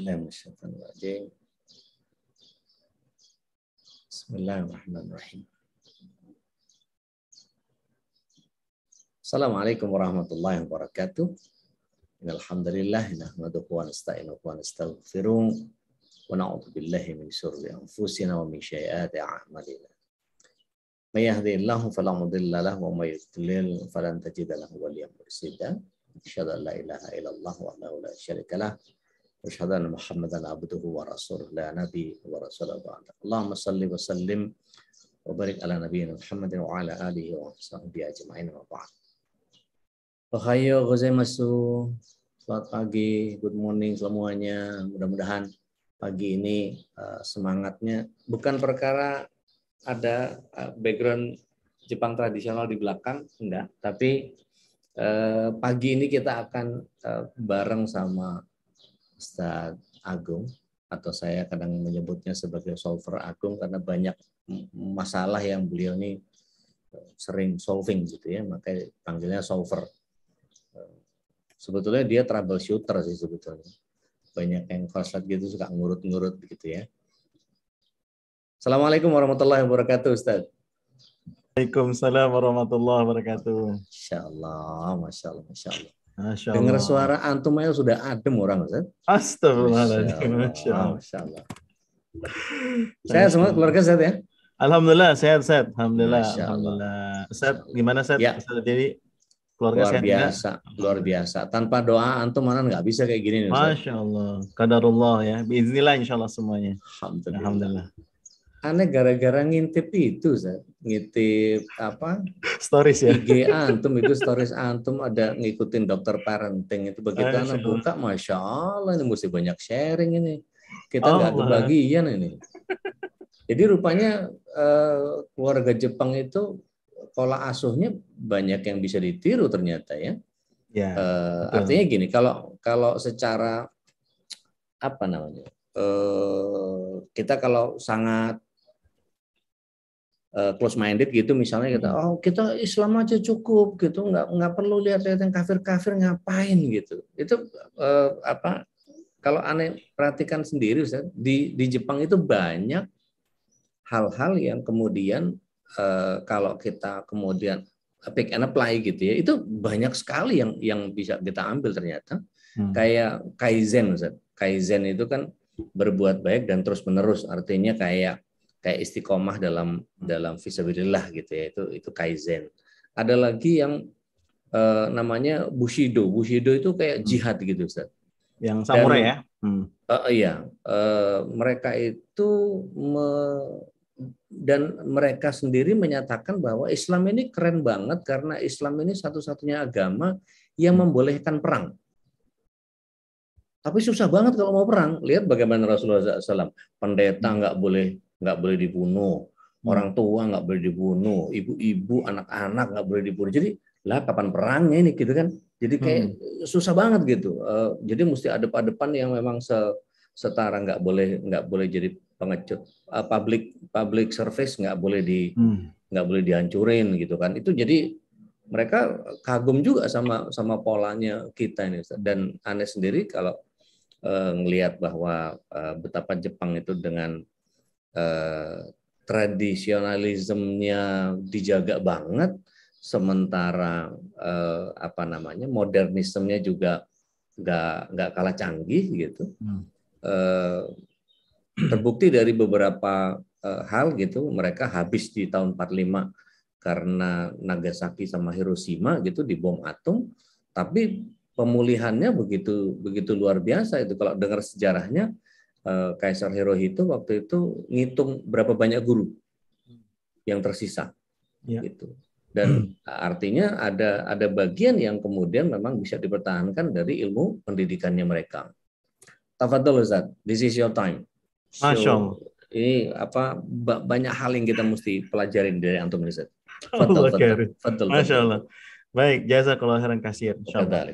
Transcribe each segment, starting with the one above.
بالله من الشيطان الرجيم بسم الله الرحمن الرحيم السلام عليكم ورحمة الله وبركاته إن الحمد لله نحمده ونستعينه ونستغفره ونعوذ بالله من شرور أنفسنا ومن سيئات أعمالنا من يهدي الله فلا مضل له ومن يضلل فلن تجد له وليا مرشدا أشهد أن لا إله إلا الله وحده لا شريك له أشهد أن محمدا عبده ورسوله لا نبي ورسوله بعد اللهم صل وسلم وبارك على نبينا محمد وعلى آله وصحبه أجمعين وبعد Ohayo gozaimasu. Selamat pagi, good morning semuanya. Mudah-mudahan pagi ini uh, semangatnya bukan perkara ada uh, background Jepang tradisional di belakang, enggak, tapi uh, pagi ini kita akan uh, bareng sama Ustadz Agung atau saya kadang menyebutnya sebagai solver agung karena banyak masalah yang beliau ini eh, sering solving gitu ya makanya panggilnya solver eh, sebetulnya dia troubleshooter sih sebetulnya banyak yang koslet gitu suka ngurut-ngurut gitu ya Assalamualaikum warahmatullahi wabarakatuh Ustaz Waalaikumsalam warahmatullahi wabarakatuh Insya Allah Masya Allah Masya Allah Dengar suara antum aja sudah adem orang, Ustaz. Astagfirullahaladzim. Masya Allah. Masya Allah. Saya semua keluarga sehat ya? Alhamdulillah sehat sehat. Alhamdulillah. Masya Alhamdulillah. Sehat gimana sehat? Ya. Ustaz, jadi keluarga luar sehat biasa, luar biasa. Tanpa doa antum mana nggak bisa kayak gini nih. Masya Allah. Kadarullah ya. Biiznillah insya Allah semuanya. Alhamdulillah. Alhamdulillah aneh gara-gara ngintip itu ngintip apa stories ya IG antum itu stories antum ada ngikutin dokter parenting itu begitu anak buka masya Allah ini mesti banyak sharing ini kita nggak oh, kebagian ini jadi rupanya uh, keluarga Jepang itu pola asuhnya banyak yang bisa ditiru ternyata ya, ya uh, artinya gini kalau kalau secara apa namanya eh, kita kalau sangat Eh, close minded gitu misalnya kita hmm. oh kita Islam aja cukup gitu nggak nggak perlu lihat-lihat yang kafir-kafir ngapain gitu itu uh, apa kalau aneh perhatikan sendiri Ustaz, di di Jepang itu banyak hal-hal yang kemudian uh, kalau kita kemudian pick and apply gitu ya itu banyak sekali yang yang bisa kita ambil ternyata hmm. kayak kaizen Ustaz. kaizen itu kan berbuat baik dan terus menerus artinya kayak kayak istiqomah dalam hmm. dalam visabilillah gitu ya itu itu kaizen ada lagi yang eh, namanya bushido bushido itu kayak hmm. jihad gitu Ustaz. yang samurai Dan, ya hmm. uh, iya uh, mereka itu me, dan mereka sendiri menyatakan bahwa Islam ini keren banget karena Islam ini satu-satunya agama yang hmm. membolehkan perang. Tapi susah banget kalau mau perang. Lihat bagaimana Rasulullah SAW. Pendeta nggak boleh nggak boleh dibunuh, hmm. orang tua nggak boleh dibunuh, ibu-ibu, anak-anak nggak boleh dibunuh. Jadi lah kapan perangnya ini gitu kan? Jadi kayak hmm. susah banget gitu. Uh, jadi mesti ada depan yang memang se setara nggak boleh nggak boleh jadi pengecut uh, public public service nggak boleh di hmm. nggak hmm. boleh dihancurin gitu kan itu jadi mereka kagum juga sama sama polanya kita ini dan aneh sendiri kalau uh, bahwa betapa Jepang itu dengan Eh, tradisionalismenya dijaga banget, sementara eh, apa namanya modernismenya juga nggak nggak kalah canggih gitu. Hmm. Eh, terbukti dari beberapa eh, hal gitu, mereka habis di tahun 45 karena Nagasaki sama Hiroshima gitu dibom atom, tapi pemulihannya begitu begitu luar biasa itu kalau dengar sejarahnya Eh, Kaisar Hirohito waktu itu ngitung berapa banyak guru yang tersisa ya. gitu dan artinya ada ada bagian yang kemudian memang bisa dipertahankan dari ilmu pendidikannya mereka. Tafadhol Ustaz, this is your time. So, ini apa banyak hal yang kita mesti pelajarin dari antum Ustaz. Fadol, fadol, Masya Allah. Baik, jasa kalau heran kasir. Insyaallah.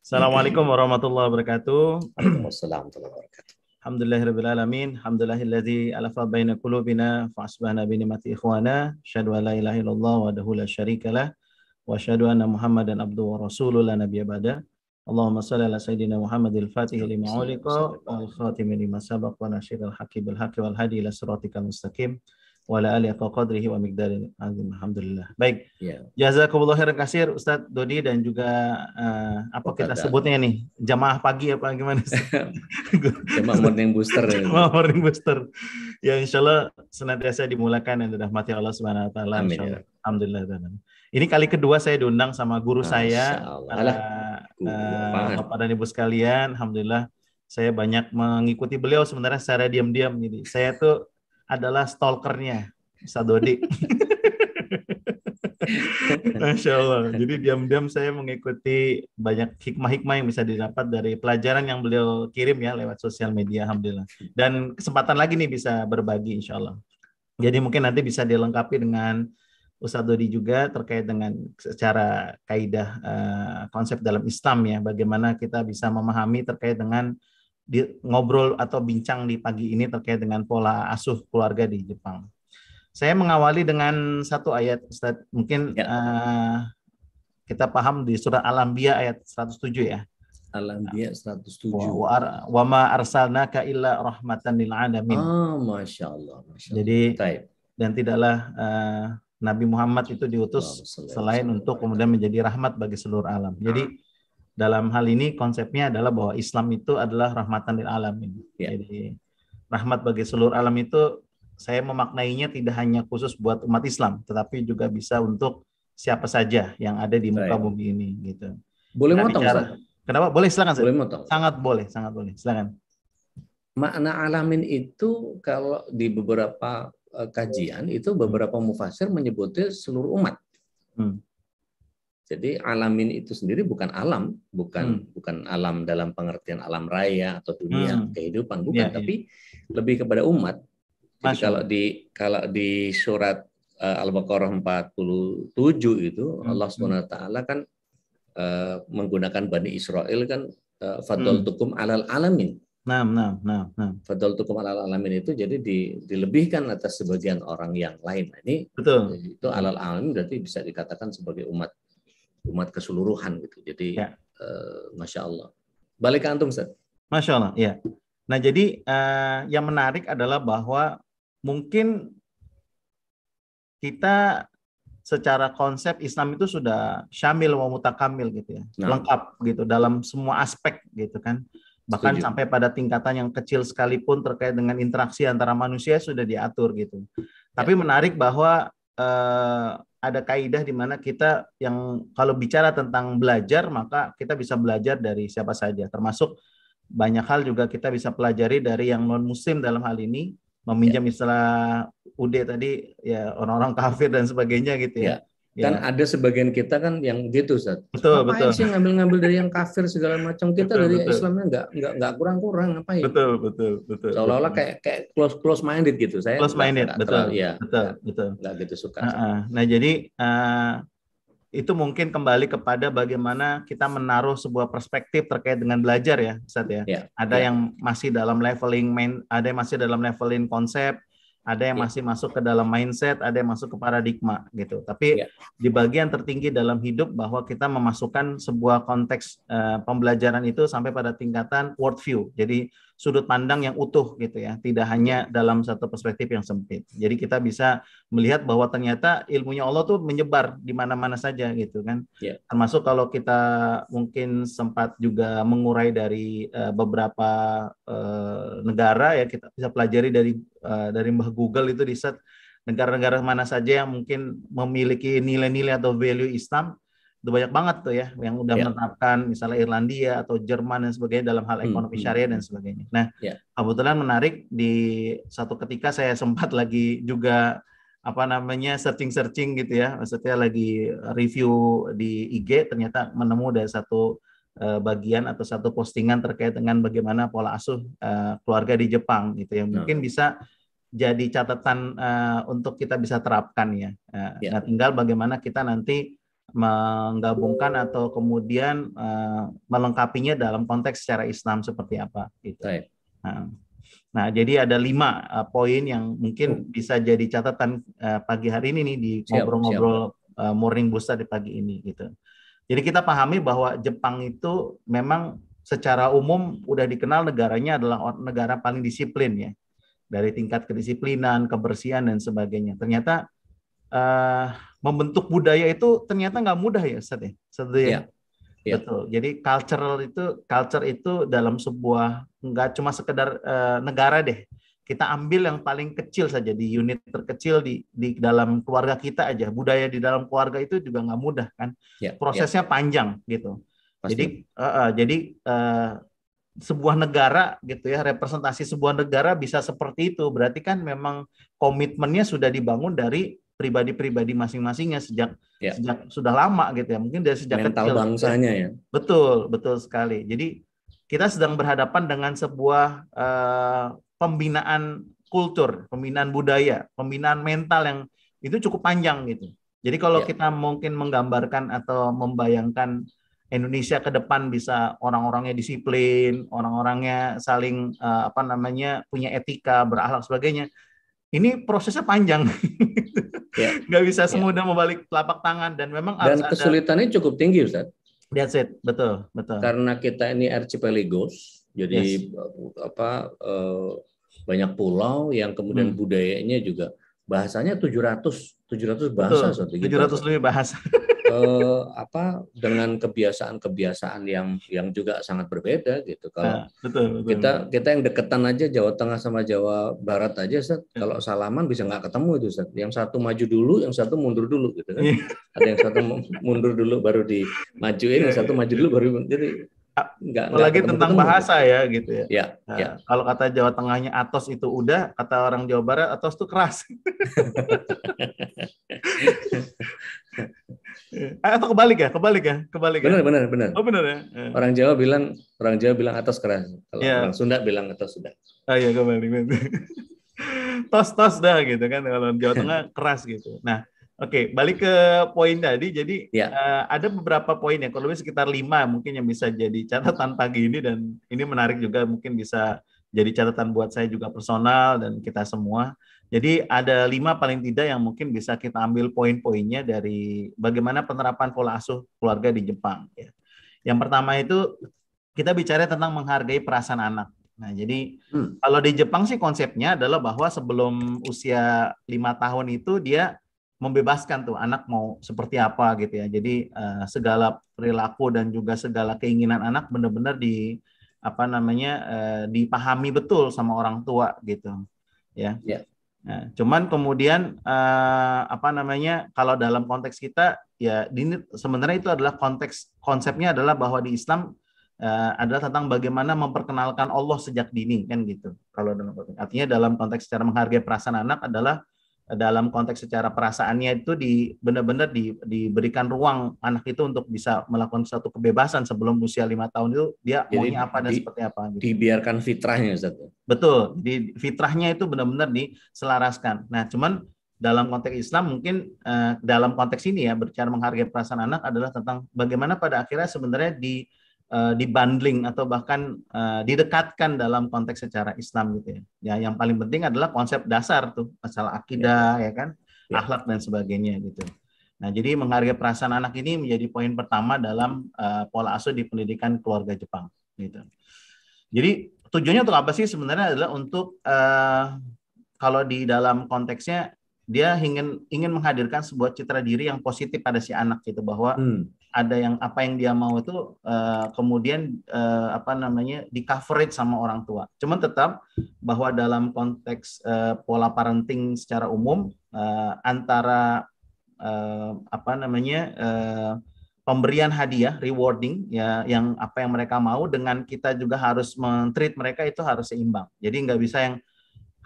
Assalamualaikum warahmatullahi wabarakatuh. Waalaikumsalam warahmatullahi wabarakatuh. Alhamdulillahirrabbilalamin. Alhamdulillahilladzi alafa baina kulubina fa'asbahna binimati ikhwana. Asyadu la ilaha illallah wa dahu la syarikalah. Wa asyadu anna muhammadan abdu wa rasulul la nabiya bada. Allahumma salli ala sayyidina Muhammadil fatih lima ulika wal khatimi lima sabak wa nasyidil haqi bil haqi wal hadi ila suratikal mustaqim wala ali atau qadrihi wa miqdarin azim. Alhamdulillah. Baik. Ya. Jazakumullah khairan kasir Ustaz Dodi dan juga uh, apa kita sebutnya nih? Jamaah pagi apa gimana? Jamaah morning booster. Ya. Jamaah morning booster. Ya insyaallah senantiasa dimulakan dan dirahmati Allah Subhanahu wa taala. Ya. alhamdulillah dan Alhamdulillah. Ini kali kedua saya diundang sama guru saya, eh, eh, para, uh, Bapak dan Ibu sekalian. Alhamdulillah saya banyak mengikuti beliau sebenarnya secara diam-diam. Jadi saya tuh adalah stalkernya Ustaz Dodi. Masya Allah. Jadi diam-diam saya mengikuti banyak hikmah-hikmah yang bisa didapat dari pelajaran yang beliau kirim ya lewat sosial media. Alhamdulillah. Dan kesempatan lagi nih bisa berbagi insya Allah. Jadi mungkin nanti bisa dilengkapi dengan Ustadz Dodi juga terkait dengan secara kaidah uh, konsep dalam Islam ya, bagaimana kita bisa memahami terkait dengan di, ngobrol atau bincang di pagi ini terkait dengan pola asuh keluarga di Jepang. Saya mengawali dengan satu ayat Ustaz. Mungkin ya. uh, kita paham di surah Al-Anbiya ayat 107 ya. Al-Anbiya 107. Wa, wa ma arsalnaka illa rahmatan lil alamin. Ah, Masya Allah. Jadi Taib. dan tidaklah uh, Nabi Muhammad itu diutus selain untuk kemudian menjadi rahmat bagi seluruh alam. Jadi ah dalam hal ini konsepnya adalah bahwa Islam itu adalah rahmatan lil alamin. Yeah. Jadi rahmat bagi seluruh alam itu saya memaknainya tidak hanya khusus buat umat Islam, tetapi juga bisa untuk siapa saja yang ada di muka saya. bumi ini gitu. Boleh nah, motong, bicara, Kenapa? Boleh silakan. Boleh motong. Sangat boleh, sangat boleh. Silakan. Makna alamin itu kalau di beberapa eh, kajian itu beberapa hmm. mufasir menyebutnya seluruh umat. Hmm. Jadi alamin itu sendiri bukan alam, bukan hmm. bukan alam dalam pengertian alam raya atau dunia hmm. kehidupan iya, bukan, ya, tapi ya. lebih kepada umat. Jadi kalau di kalau di surat uh, Al-Baqarah 47 itu hmm. Allah hmm. Subhanahu wa taala kan uh, menggunakan Bani Israel kan uh, eh, hmm. fadl tukum alal alamin. Nah, nah, nah, nah. Fadl tukum alal alamin itu jadi di, dilebihkan atas sebagian orang yang lain. Nah, ini Betul. itu alal alamin berarti bisa dikatakan sebagai umat umat keseluruhan gitu. Jadi ya. uh, masya Allah. Balik ke antum, Ustaz. Masya Allah, ya. Nah, jadi uh, yang menarik adalah bahwa mungkin kita secara konsep Islam itu sudah syamil wa mutakamil gitu ya. Nah. Lengkap gitu dalam semua aspek gitu kan. Bahkan Setuju. sampai pada tingkatan yang kecil sekalipun terkait dengan interaksi antara manusia sudah diatur gitu. Tapi ya. menarik bahwa eh, ada kaidah di mana kita yang kalau bicara tentang belajar maka kita bisa belajar dari siapa saja termasuk banyak hal juga kita bisa pelajari dari yang non muslim dalam hal ini meminjam yeah. istilah UD tadi ya orang-orang kafir dan sebagainya gitu ya. Yeah kan ada sebagian kita kan yang gitu Ustaz. Betul, ngapain betul. sih ngambil-ngambil dari yang kafir segala macam kita betul, dari betul. Islamnya nggak nggak nggak kurang-kurang apa ya? Betul, betul, betul. Seolah-olah kayak kayak close close minded gitu. Saya close minded, gak, betul. Terlalu, ya, betul, gak, betul. nggak gitu suka. Uh, Nah, jadi uh, itu mungkin kembali kepada bagaimana kita menaruh sebuah perspektif terkait dengan belajar ya, Ustaz ya. Yeah, ada yeah. yang masih dalam leveling main, ada yang masih dalam leveling konsep, ada yang iya. masih masuk ke dalam mindset, ada yang masuk ke paradigma gitu. Tapi yeah. di bagian tertinggi dalam hidup bahwa kita memasukkan sebuah konteks uh, pembelajaran itu sampai pada tingkatan worldview. Jadi sudut pandang yang utuh gitu ya, tidak hanya iya. dalam satu perspektif yang sempit. Jadi kita bisa melihat bahwa ternyata ilmunya Allah tuh menyebar di mana-mana saja gitu kan. Yeah. Termasuk kalau kita mungkin sempat juga mengurai dari uh, beberapa uh, negara ya kita bisa pelajari dari uh, dari Mbah Google itu di riset negara-negara mana saja yang mungkin memiliki nilai-nilai atau value Islam udah banyak banget tuh ya yang udah yeah. menetapkan misalnya Irlandia atau Jerman dan sebagainya dalam hal hmm, ekonomi hmm. syariah dan sebagainya. Nah, yeah. kebetulan menarik di satu ketika saya sempat lagi juga apa namanya searching-searching gitu ya, maksudnya lagi review di IG ternyata menemu dari satu eh, bagian atau satu postingan terkait dengan bagaimana pola asuh eh, keluarga di Jepang gitu yang yeah. mungkin bisa jadi catatan uh, untuk kita bisa terapkan ya. Uh, yeah. Nah, tinggal bagaimana kita nanti menggabungkan atau kemudian uh, melengkapinya dalam konteks secara Islam seperti apa gitu. Baik. Nah, nah, jadi ada lima uh, poin yang mungkin hmm. bisa jadi catatan uh, pagi hari ini nih di ngobrol-ngobrol uh, morning booster di pagi ini gitu. Jadi kita pahami bahwa Jepang itu memang secara umum udah dikenal negaranya adalah negara paling disiplin ya. Dari tingkat kedisiplinan, kebersihan dan sebagainya. Ternyata uh, membentuk budaya itu ternyata nggak mudah ya Ustaz ya. Ustaz ya. Yeah. Yeah. Betul. Jadi cultural itu culture itu dalam sebuah nggak cuma sekedar uh, negara deh. Kita ambil yang paling kecil saja di unit terkecil di di dalam keluarga kita aja. Budaya di dalam keluarga itu juga nggak mudah kan. Yeah. Iya. Prosesnya yeah. panjang gitu. Pasti. Jadi uh, uh, jadi uh, sebuah negara gitu ya representasi sebuah negara bisa seperti itu berarti kan memang komitmennya sudah dibangun dari pribadi-pribadi masing-masingnya sejak ya. sejak sudah lama gitu ya mungkin dari sejak mental kecil, bangsanya ya betul betul sekali jadi kita sedang berhadapan dengan sebuah uh, pembinaan kultur pembinaan budaya pembinaan mental yang itu cukup panjang gitu jadi kalau ya. kita mungkin menggambarkan atau membayangkan Indonesia ke depan bisa orang-orangnya disiplin, orang-orangnya saling uh, apa namanya punya etika, berakhlak sebagainya ini prosesnya panjang. Yeah. Nggak bisa ya. semudah yeah. membalik telapak tangan dan memang dan harus kesulitannya ada... cukup tinggi, Ustaz. That's it, betul, betul. Karena kita ini archipelagos, jadi yes. Eh, apa eh, banyak pulau yang kemudian hmm. budayanya juga bahasanya 700 ratus bahasa Tujuh 700 gitu. lebih bahasa. eh, apa dengan kebiasaan-kebiasaan yang yang juga sangat berbeda gitu. Kalau nah, betul, betul, kita kita yang deketan aja Jawa Tengah sama Jawa Barat aja, ya. kalau salaman bisa nggak ketemu itu, set Yang satu maju dulu, yang satu mundur dulu gitu kan. Iya. Ada yang satu mundur dulu baru dimajuin, yang satu maju dulu baru jadi nggak apalagi lagi tentang ketemu, gitu. bahasa ya gitu ya. Ya, nah, ya. Kalau kata Jawa Tengahnya atos itu udah, kata orang Jawa Barat atos tuh keras. Eh, atau kebalik ya? Kebalik ya? Kebalik benar ya? Benar, benar, benar. Oh, benar ya? Eh. Orang Jawa bilang orang Jawa bilang atas keras. Kalau yeah. orang Sunda bilang atas sudah. Ah iya, kebalik. Tos-tos dah gitu kan kalau Jawa Tengah keras gitu. Nah, Oke, okay, balik ke poin tadi. Jadi yeah. Iya. uh, ada beberapa poin ya, kurang lebih sekitar lima mungkin yang bisa jadi catatan pagi ini dan ini menarik juga mungkin bisa jadi catatan buat saya juga personal dan kita semua. Jadi ada lima paling tidak yang mungkin bisa kita ambil poin-poinnya dari bagaimana penerapan pola asuh keluarga di Jepang. Ya. Yang pertama itu kita bicara tentang menghargai perasaan anak. Nah, jadi hmm. kalau di Jepang sih konsepnya adalah bahwa sebelum usia lima tahun itu dia membebaskan tuh anak mau seperti apa gitu ya. Jadi uh, segala perilaku dan juga segala keinginan anak benar-benar di apa namanya uh, dipahami betul sama orang tua gitu. Ya. Yeah Nah, cuman kemudian eh, apa namanya kalau dalam konteks kita ya ini sebenarnya itu adalah konteks konsepnya adalah bahwa di Islam eh, adalah tentang bagaimana memperkenalkan Allah sejak dini kan gitu. Kalau dalam artinya dalam konteks cara menghargai perasaan anak adalah dalam konteks secara perasaannya itu di benar-benar di, diberikan ruang anak itu untuk bisa melakukan satu kebebasan sebelum usia lima tahun itu dia jadi, maunya apa dan di, seperti apa gitu. dibiarkan fitrahnya Ustaz. betul di fitrahnya itu benar-benar diselaraskan nah cuman dalam konteks Islam mungkin uh, dalam konteks ini ya berbicara menghargai perasaan anak adalah tentang bagaimana pada akhirnya sebenarnya di uh, eh, dibundling atau bahkan uh, didekatkan dalam konteks secara Islam gitu ya. Ya yang paling penting adalah konsep dasar tuh masalah akidah ya, ya kan, ya. akhlak dan sebagainya gitu. Nah, jadi menghargai perasaan anak ini menjadi poin pertama dalam uh, pola asuh di pendidikan keluarga Jepang gitu. Jadi tujuannya untuk apa sih sebenarnya adalah untuk uh, kalau di dalam konteksnya dia ingin ingin menghadirkan sebuah citra diri yang positif pada si anak gitu bahwa hmm. ada yang apa yang dia mau itu uh, kemudian uh, apa namanya di coverage sama orang tua. Cuman tetap bahwa dalam konteks uh, pola parenting secara umum uh, antara uh, apa namanya uh, pemberian hadiah rewarding ya yang apa yang mereka mau dengan kita juga harus mentreat mereka itu harus seimbang jadi nggak bisa yang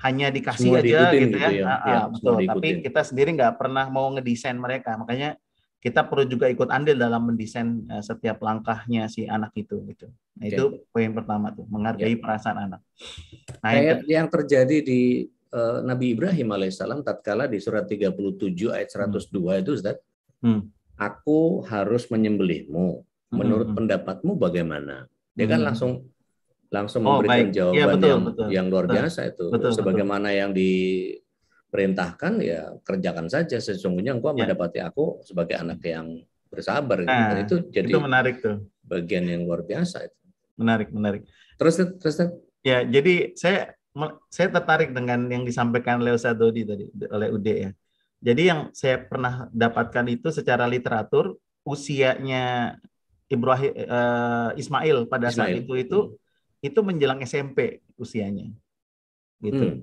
hanya dikasih semua aja gitu, gitu ya, ya. Nah, ya betul tapi kita sendiri nggak pernah mau ngedesain mereka makanya kita perlu juga ikut andil dalam mendesain eh, setiap langkahnya si anak itu gitu. Nah, okay. itu poin pertama tuh, menghargai yeah. perasaan anak. Nah, ayat yang, yang terjadi di uh, Nabi Ibrahim alaihissalam tatkala di surat 37 ayat 102 hmm. itu Ustaz. Hmm. Aku harus menyembelihmu. Hmm, hmm, Menurut hmm. pendapatmu bagaimana? Dia kan hmm. langsung langsung oh, memberikan baik. Iya, jawaban ya, betul, yang betul, yang luar betul, biasa itu. Betul, Sebagaimana betul. yang diperintahkan ya kerjakan saja sesungguhnya engkau ya. mendapati aku sebagai anak yang bersabar Nah, Dan itu jadi itu menarik tuh. Bagian yang luar biasa itu. Menarik, menarik. Terus terus ya, jadi saya saya tertarik dengan yang disampaikan Leo Sadodi tadi oleh Ud ya. Jadi yang saya pernah dapatkan itu secara literatur usianya Ibrahim uh, Ismail pada Ismail. saat itu itu hmm itu menjelang SMP usianya. Gitu. Hmm.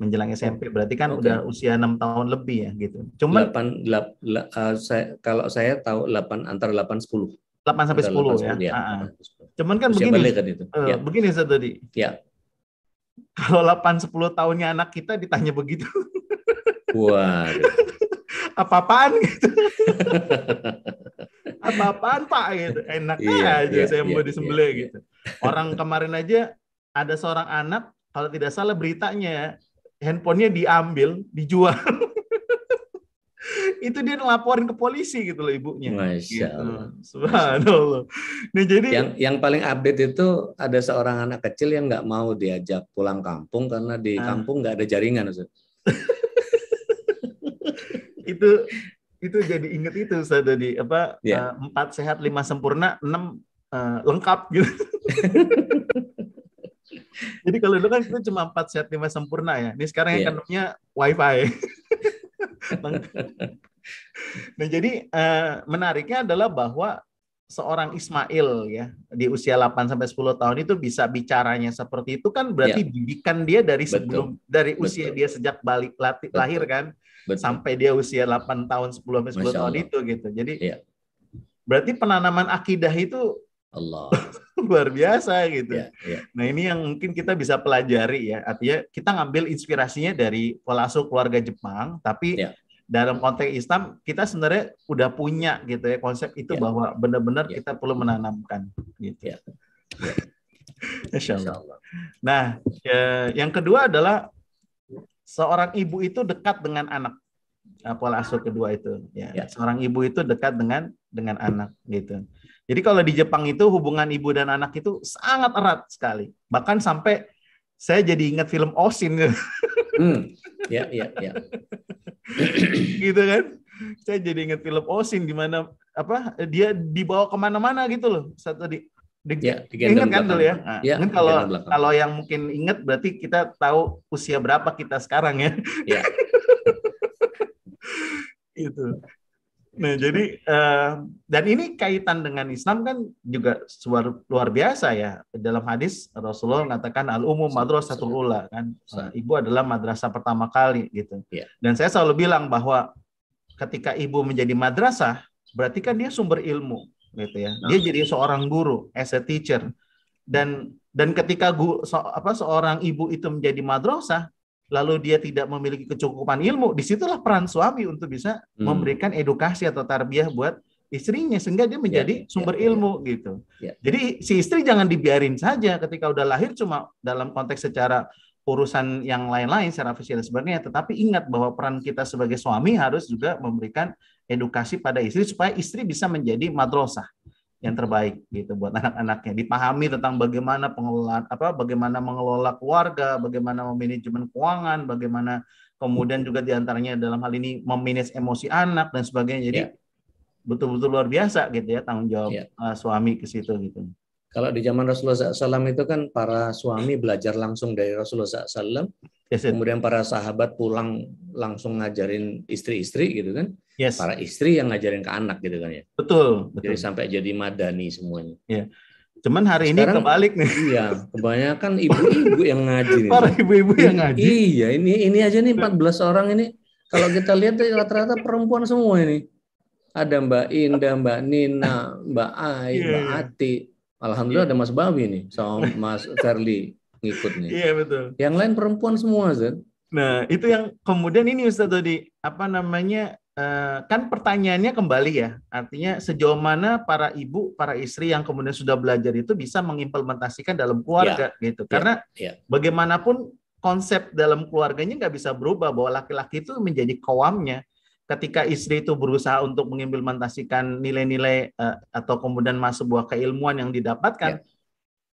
Menjelang SMP oh, berarti kan okay. udah usia enam tahun lebih ya gitu. Cuma 8, uh, saya, kalau saya tahu 8 antara delapan sepuluh. Delapan sampai sepuluh ya. ya. Uh -huh. Cuman kan usia begini. kan itu. Uh, ya. begini saya tadi. Ya. Kalau delapan sepuluh tahunnya anak kita ditanya begitu. Wah. Apa-apaan gitu. apa-apaan Pak gitu. Enak iya, aja iya, saya iya, mau iya, disembelih iya, gitu. Orang kemarin aja ada seorang anak kalau tidak salah beritanya handphonenya diambil, dijual. itu dia ngelaporin ke polisi gitu loh ibunya. Masya gitu. Allah. Gitu. Subhanallah. Nah, jadi yang yang paling update itu ada seorang anak kecil yang nggak mau diajak pulang kampung karena di ah. kampung nggak ada jaringan. itu itu jadi inget itu saya tadi apa yeah. Ya. empat sehat lima sempurna enam uh, lengkap gitu. Jadi kalau dulu kan itu cuma 4 set 5 sempurna ya. Ini sekarang yeah. Iya. wi wifi. nah jadi uh, menariknya adalah bahwa seorang Ismail ya di usia 8 sampai 10 tahun itu bisa bicaranya seperti itu kan berarti yeah. didikan dia dari sebelum Betul. dari usia Betul. dia sejak balik lati, lahir kan Betul. sampai dia usia 8 tahun 10 sampai 10 tahun itu gitu. Jadi yeah. berarti penanaman akidah itu Allah. Luar biasa gitu. Ya, ya. Nah ini yang mungkin kita bisa pelajari ya. Artinya kita ngambil inspirasinya dari pola asuh keluarga Jepang, tapi ya. dalam konteks Islam kita sebenarnya udah punya gitu ya konsep itu ya. bahwa benar-benar ya. kita perlu menanamkan gitu. Ya. ya. Insya Allah. Nah ya, yang kedua adalah seorang ibu itu dekat dengan anak nah, pola asuh kedua itu. Ya. ya. Seorang ibu itu dekat dengan dengan anak gitu. Jadi kalau di Jepang itu hubungan ibu dan anak itu sangat erat sekali. Bahkan sampai saya jadi ingat film Osin. Hmm. Ya, ya, ya. gitu kan? Saya jadi ingat film Osin di mana apa dia dibawa kemana-mana gitu loh. Satu di, di ya, ingat kan dulu ya? Nah, ya kan kalau kalau yang mungkin ingat berarti kita tahu usia berapa kita sekarang ya. Ya. gitu. Nah, jadi uh, dan ini kaitan dengan Islam kan juga suar, luar biasa ya. Dalam hadis Rasulullah mengatakan al umum madrasatul ula kan. Uh, ibu adalah madrasah pertama kali gitu. Yeah. Dan saya selalu bilang bahwa ketika ibu menjadi madrasah berarti kan dia sumber ilmu gitu ya. Dia jadi seorang guru as a teacher. Dan dan ketika gu, so, apa seorang ibu itu menjadi madrasah lalu dia tidak memiliki kecukupan ilmu, disitulah peran suami untuk bisa hmm. memberikan edukasi atau tarbiyah buat istrinya sehingga dia menjadi ya, ya sumber ya, ya, ilmu gitu. Ya. Jadi si istri jangan dibiarin saja ketika udah lahir cuma dalam konteks secara urusan yang lain-lain secara fisik dan sebagainya, tetapi ingat bahwa peran kita sebagai suami harus juga memberikan edukasi pada istri supaya istri bisa menjadi madrasah yang terbaik gitu buat anak-anaknya. Dipahami tentang bagaimana pengelolaan apa bagaimana mengelola keluarga, bagaimana memanajemen keuangan, bagaimana kemudian juga diantaranya dalam hal ini meminis emosi anak dan sebagainya. Jadi ya. betul-betul yeah. luar biasa gitu ya tanggung jawab yeah. Ya. suami ke situ gitu. Kalau di zaman Rasulullah SAW itu kan para suami belajar langsung dari Rasulullah SAW, yes, kemudian para sahabat pulang langsung ngajarin istri-istri gitu kan yes. para istri yang ngajarin ke anak gitu kan ya. Betul, betul. Jadi sampai jadi madani semuanya. Iya. Cuman hari Sekarang, ini kebalik nih. Iya, kebanyakan ibu-ibu yang ngaji Para ibu-ibu yang ngaji. Iya, ini ini aja nih 14 orang ini kalau kita lihat rata-rata perempuan semua ini. Ada Mbak Indah, Mbak Nina, Mbak Ai, yeah, Mbak iya. Ati. Alhamdulillah yeah. ada Mas Bawi nih sama Mas Charlie ngikut nih. Iya, yeah, betul. Yang lain perempuan semua, Zen. Nah, itu yang kemudian ini Ustaz tadi apa namanya Eh, kan pertanyaannya kembali ya, artinya sejauh mana para ibu, para istri yang kemudian sudah belajar itu bisa mengimplementasikan dalam keluarga ya. gitu. Ya, Karena ya. Ya. bagaimanapun konsep dalam keluarganya nggak bisa berubah bahwa laki-laki itu menjadi kawamnya. Ketika istri itu berusaha untuk mengimplementasikan nilai-nilai uh, atau kemudian masuk sebuah keilmuan yang didapatkan, ya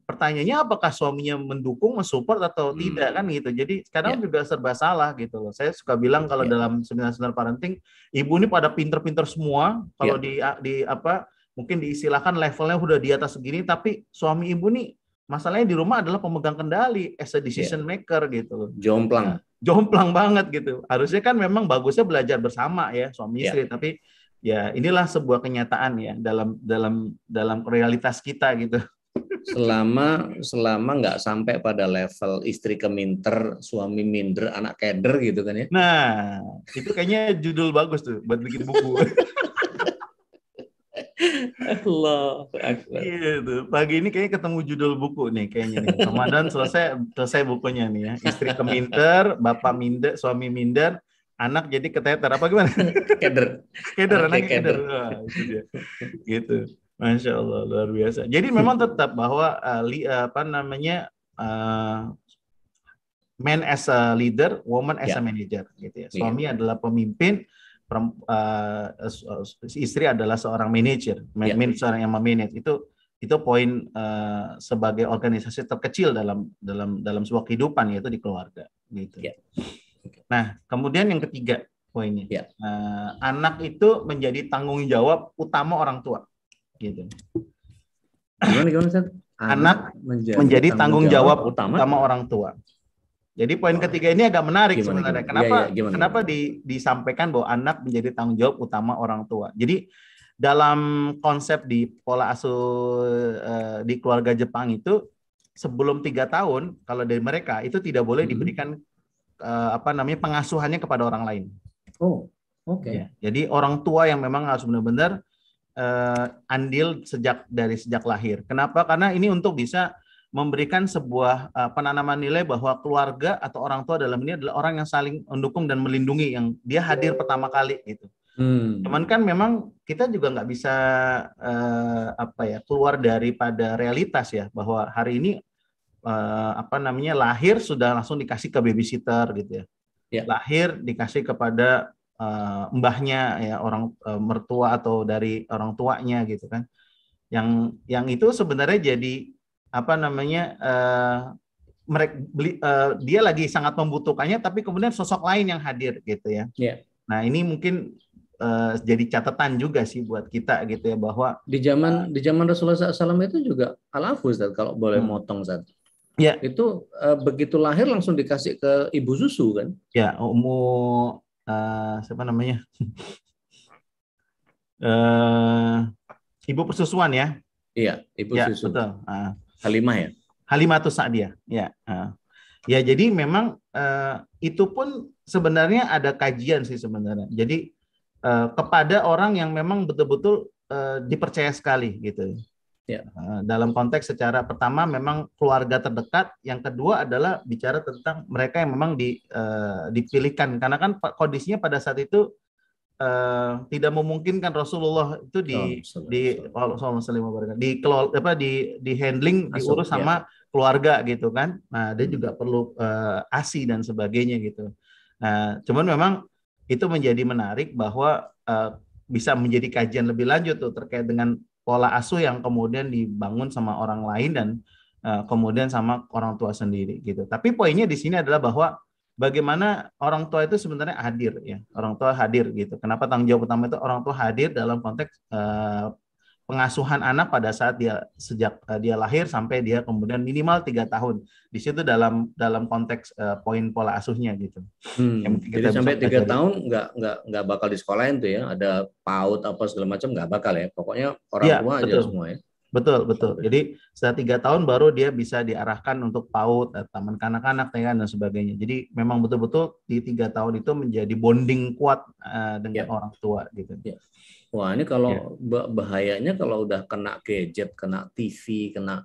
pertanyaannya apakah suaminya mendukung, mensupport atau hmm. tidak kan gitu. Jadi kadang yeah. juga serba salah gitu loh. Saya suka bilang kalau yeah. dalam seminar-seminar parenting, ibu ini pada pinter-pinter semua kalau yeah. di di apa mungkin diistilahkan levelnya udah di atas segini tapi suami ibu nih masalahnya di rumah adalah pemegang kendali as a decision yeah. maker gitu loh. Jomplang. Ya, jomplang banget gitu. Harusnya kan memang bagusnya belajar bersama ya suami yeah. istri tapi ya inilah sebuah kenyataan ya dalam dalam dalam realitas kita gitu selama selama nggak sampai pada level istri keminter, suami minder, anak keder gitu kan ya. Nah, itu kayaknya judul bagus tuh buat bikin buku. Allah Gitu. Iya Pagi ini kayaknya ketemu judul buku nih kayaknya nih. Ramadan selesai selesai bukunya nih ya. Istri keminter, bapak minder, suami minder, anak jadi keteter apa gimana? Keder. keder anak, anak keder. Gitu. Masya Allah luar biasa. Jadi memang tetap bahwa uh, li, uh, apa namanya uh, man as a leader, woman as yeah. a ya. manager, gitu ya. Iya. Suami yeah. adalah pemimpin, uh, istri adalah seorang manager, yeah. man, seorang yang memanage. Itu itu poin uh, sebagai organisasi terkecil dalam dalam dalam sebuah kehidupan yaitu di keluarga, gitu. Yeah. Okay. Nah kemudian yang ketiga poinnya, yeah. Ya. uh, anak itu menjadi tanggung jawab utama orang tua gitu gimana gimana anak, anak menjadi, menjadi tanggung, jawab, jawab utama sama orang tua jadi poin oh. ketiga ini agak menarik gimana, sebenarnya gimana? kenapa ya, ya, gimana, kenapa Di, disampaikan bahwa anak menjadi tanggung jawab utama orang tua jadi dalam konsep di pola asuh eh, di keluarga Jepang itu sebelum tiga tahun kalau dari mereka itu tidak boleh hmm. diberikan eh, apa namanya pengasuhannya kepada orang lain. Oh, oke. Okay. Ya, jadi orang tua yang memang harus benar-benar uh, andil sejak dari sejak lahir. Kenapa? Karena ini untuk bisa memberikan sebuah uh, penanaman nilai bahwa keluarga atau orang tua dalam ini adalah orang yang saling mendukung dan melindungi yang dia hadir iya. pertama kali gitu. Hmm. Cuman kan memang kita juga nggak bisa uh, apa ya keluar daripada realitas ya bahwa hari ini uh, apa namanya lahir sudah langsung dikasih ke babysitter gitu ya. Yeah. Lahir dikasih kepada uh, mbahnya ya orang uh, mertua atau dari orang tuanya gitu kan yang yang itu sebenarnya jadi apa namanya uh, eh, mereka beli, uh, dia lagi sangat membutuhkannya tapi kemudian sosok lain yang hadir gitu ya yeah. nah ini mungkin uh, jadi catatan juga sih buat kita gitu ya bahwa di zaman uh, di zaman Rasulullah SAW itu juga alafus kalau boleh hmm. motong satu. Ya. Itu uh, begitu lahir langsung dikasih ke ibu susu kan? Ya, umur uh, siapa namanya? uh, ibu persusuan ya? Iya, ibu ya, susu. Betul. Uh, Halimah ya. Halimah atau sa'dia Ya. Uh. Ya, jadi memang uh, itu pun sebenarnya ada kajian sih sebenarnya. Jadi uh, kepada orang yang memang betul-betul uh, dipercaya sekali gitu. Ya. Nah, dalam konteks secara pertama memang keluarga terdekat, yang kedua adalah bicara tentang mereka yang memang di, uh, dipilihkan karena kan kondisinya pada saat itu uh, tidak memungkinkan Rasulullah itu di di apa di di handling Asum, diurus ya. sama keluarga gitu kan. Nah, dia hmm. juga perlu uh, ASI dan sebagainya gitu. Nah, cuman memang itu menjadi menarik bahwa uh, bisa menjadi kajian lebih lanjut tuh terkait dengan pola asuh yang kemudian dibangun sama orang lain dan uh, kemudian sama orang tua sendiri gitu. Tapi poinnya di sini adalah bahwa bagaimana orang tua itu sebenarnya hadir ya orang tua hadir gitu kenapa tanggung jawab utama itu orang tua hadir dalam konteks uh, pengasuhan anak pada saat dia sejak eh, dia lahir sampai dia kemudian minimal tiga tahun di situ dalam dalam konteks uh, poin pola asuhnya gitu. Hmm. Yang Jadi sampai tiga tahun nggak nggak nggak bakal di sekolah itu ya ada paut apa segala macam nggak bakal ya pokoknya orang ya, tua betul. aja semua ya. Betul betul. Jadi setelah tiga tahun baru dia bisa diarahkan untuk PAUD, eh, taman kanak-kanak, ya, dan sebagainya. Jadi memang betul-betul di tiga tahun itu menjadi bonding kuat uh, dengan ya. orang tua gitu. Ya. Wah ini kalau ya. bahayanya kalau udah kena gadget, kena TV, kena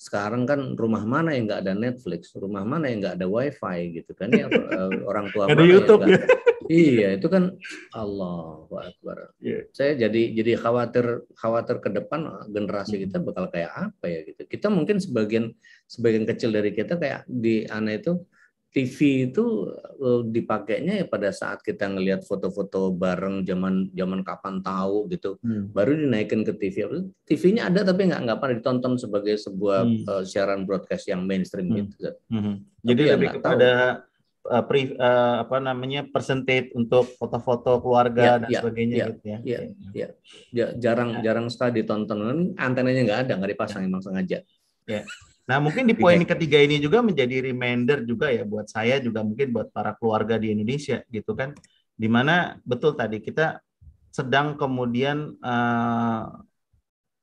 sekarang kan rumah mana yang nggak ada Netflix, rumah mana yang nggak ada WiFi gitu kan ya eh, orang tua ada YouTube ya. Iya itu kan Allah Akbar. Yeah. Saya jadi jadi khawatir khawatir ke depan eh, generasi hmm. kita bakal kayak apa ya gitu. Kita mungkin sebagian sebagian kecil dari kita kayak di anak itu TV itu eh, dipakainya ya pada saat kita ngelihat foto-foto bareng zaman zaman kapan tahu gitu hmm. baru dinaikin ke TV TV-nya ada tapi nggak nggak pernah ditonton sebagai sebuah hmm. uh, siaran broadcast yang mainstream hmm. gitu hmm. jadi ya lebih kepada uh, pri, uh, apa namanya percentage untuk foto-foto keluarga ya, dan ya, sebagainya ya, gitu ya. Ya, ya. ya. jarang ya. jarang sekali ditonton antenanya nggak ada nggak dipasang ya. emang sengaja ya. Nah, mungkin di iya, poin iya. ketiga ini juga menjadi reminder juga ya buat saya juga mungkin buat para keluarga di Indonesia gitu kan. Dimana betul tadi kita sedang kemudian uh,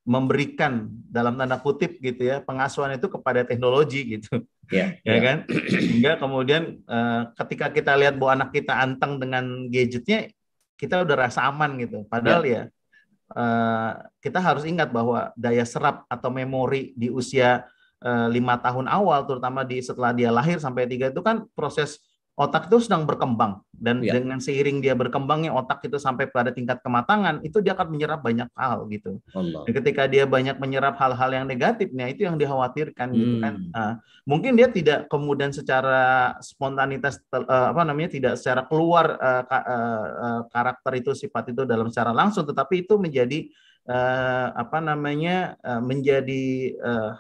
memberikan dalam tanda kutip gitu ya pengasuhan itu kepada teknologi gitu yeah, ya yeah. kan sehingga kemudian uh, ketika kita lihat bahwa anak kita anteng dengan gadgetnya kita udah rasa aman gitu padahal yeah. ya uh, kita harus ingat bahwa daya serap atau memori di usia Eh, lima tahun awal, terutama di setelah dia lahir sampai tiga itu kan proses otak itu sedang berkembang dan ya. dengan seiring dia berkembangnya otak itu sampai pada tingkat kematangan itu dia akan menyerap banyak hal gitu. Allah. ketika dia banyak menyerap hal-hal yang negatifnya itu yang dikhawatirkan hmm. gitu kan. Uh, mungkin dia tidak kemudian secara spontanitas uh, apa namanya tidak secara keluar uh, ka, uh, karakter itu sifat itu dalam secara langsung tetapi itu menjadi uh, apa namanya uh, menjadi uh,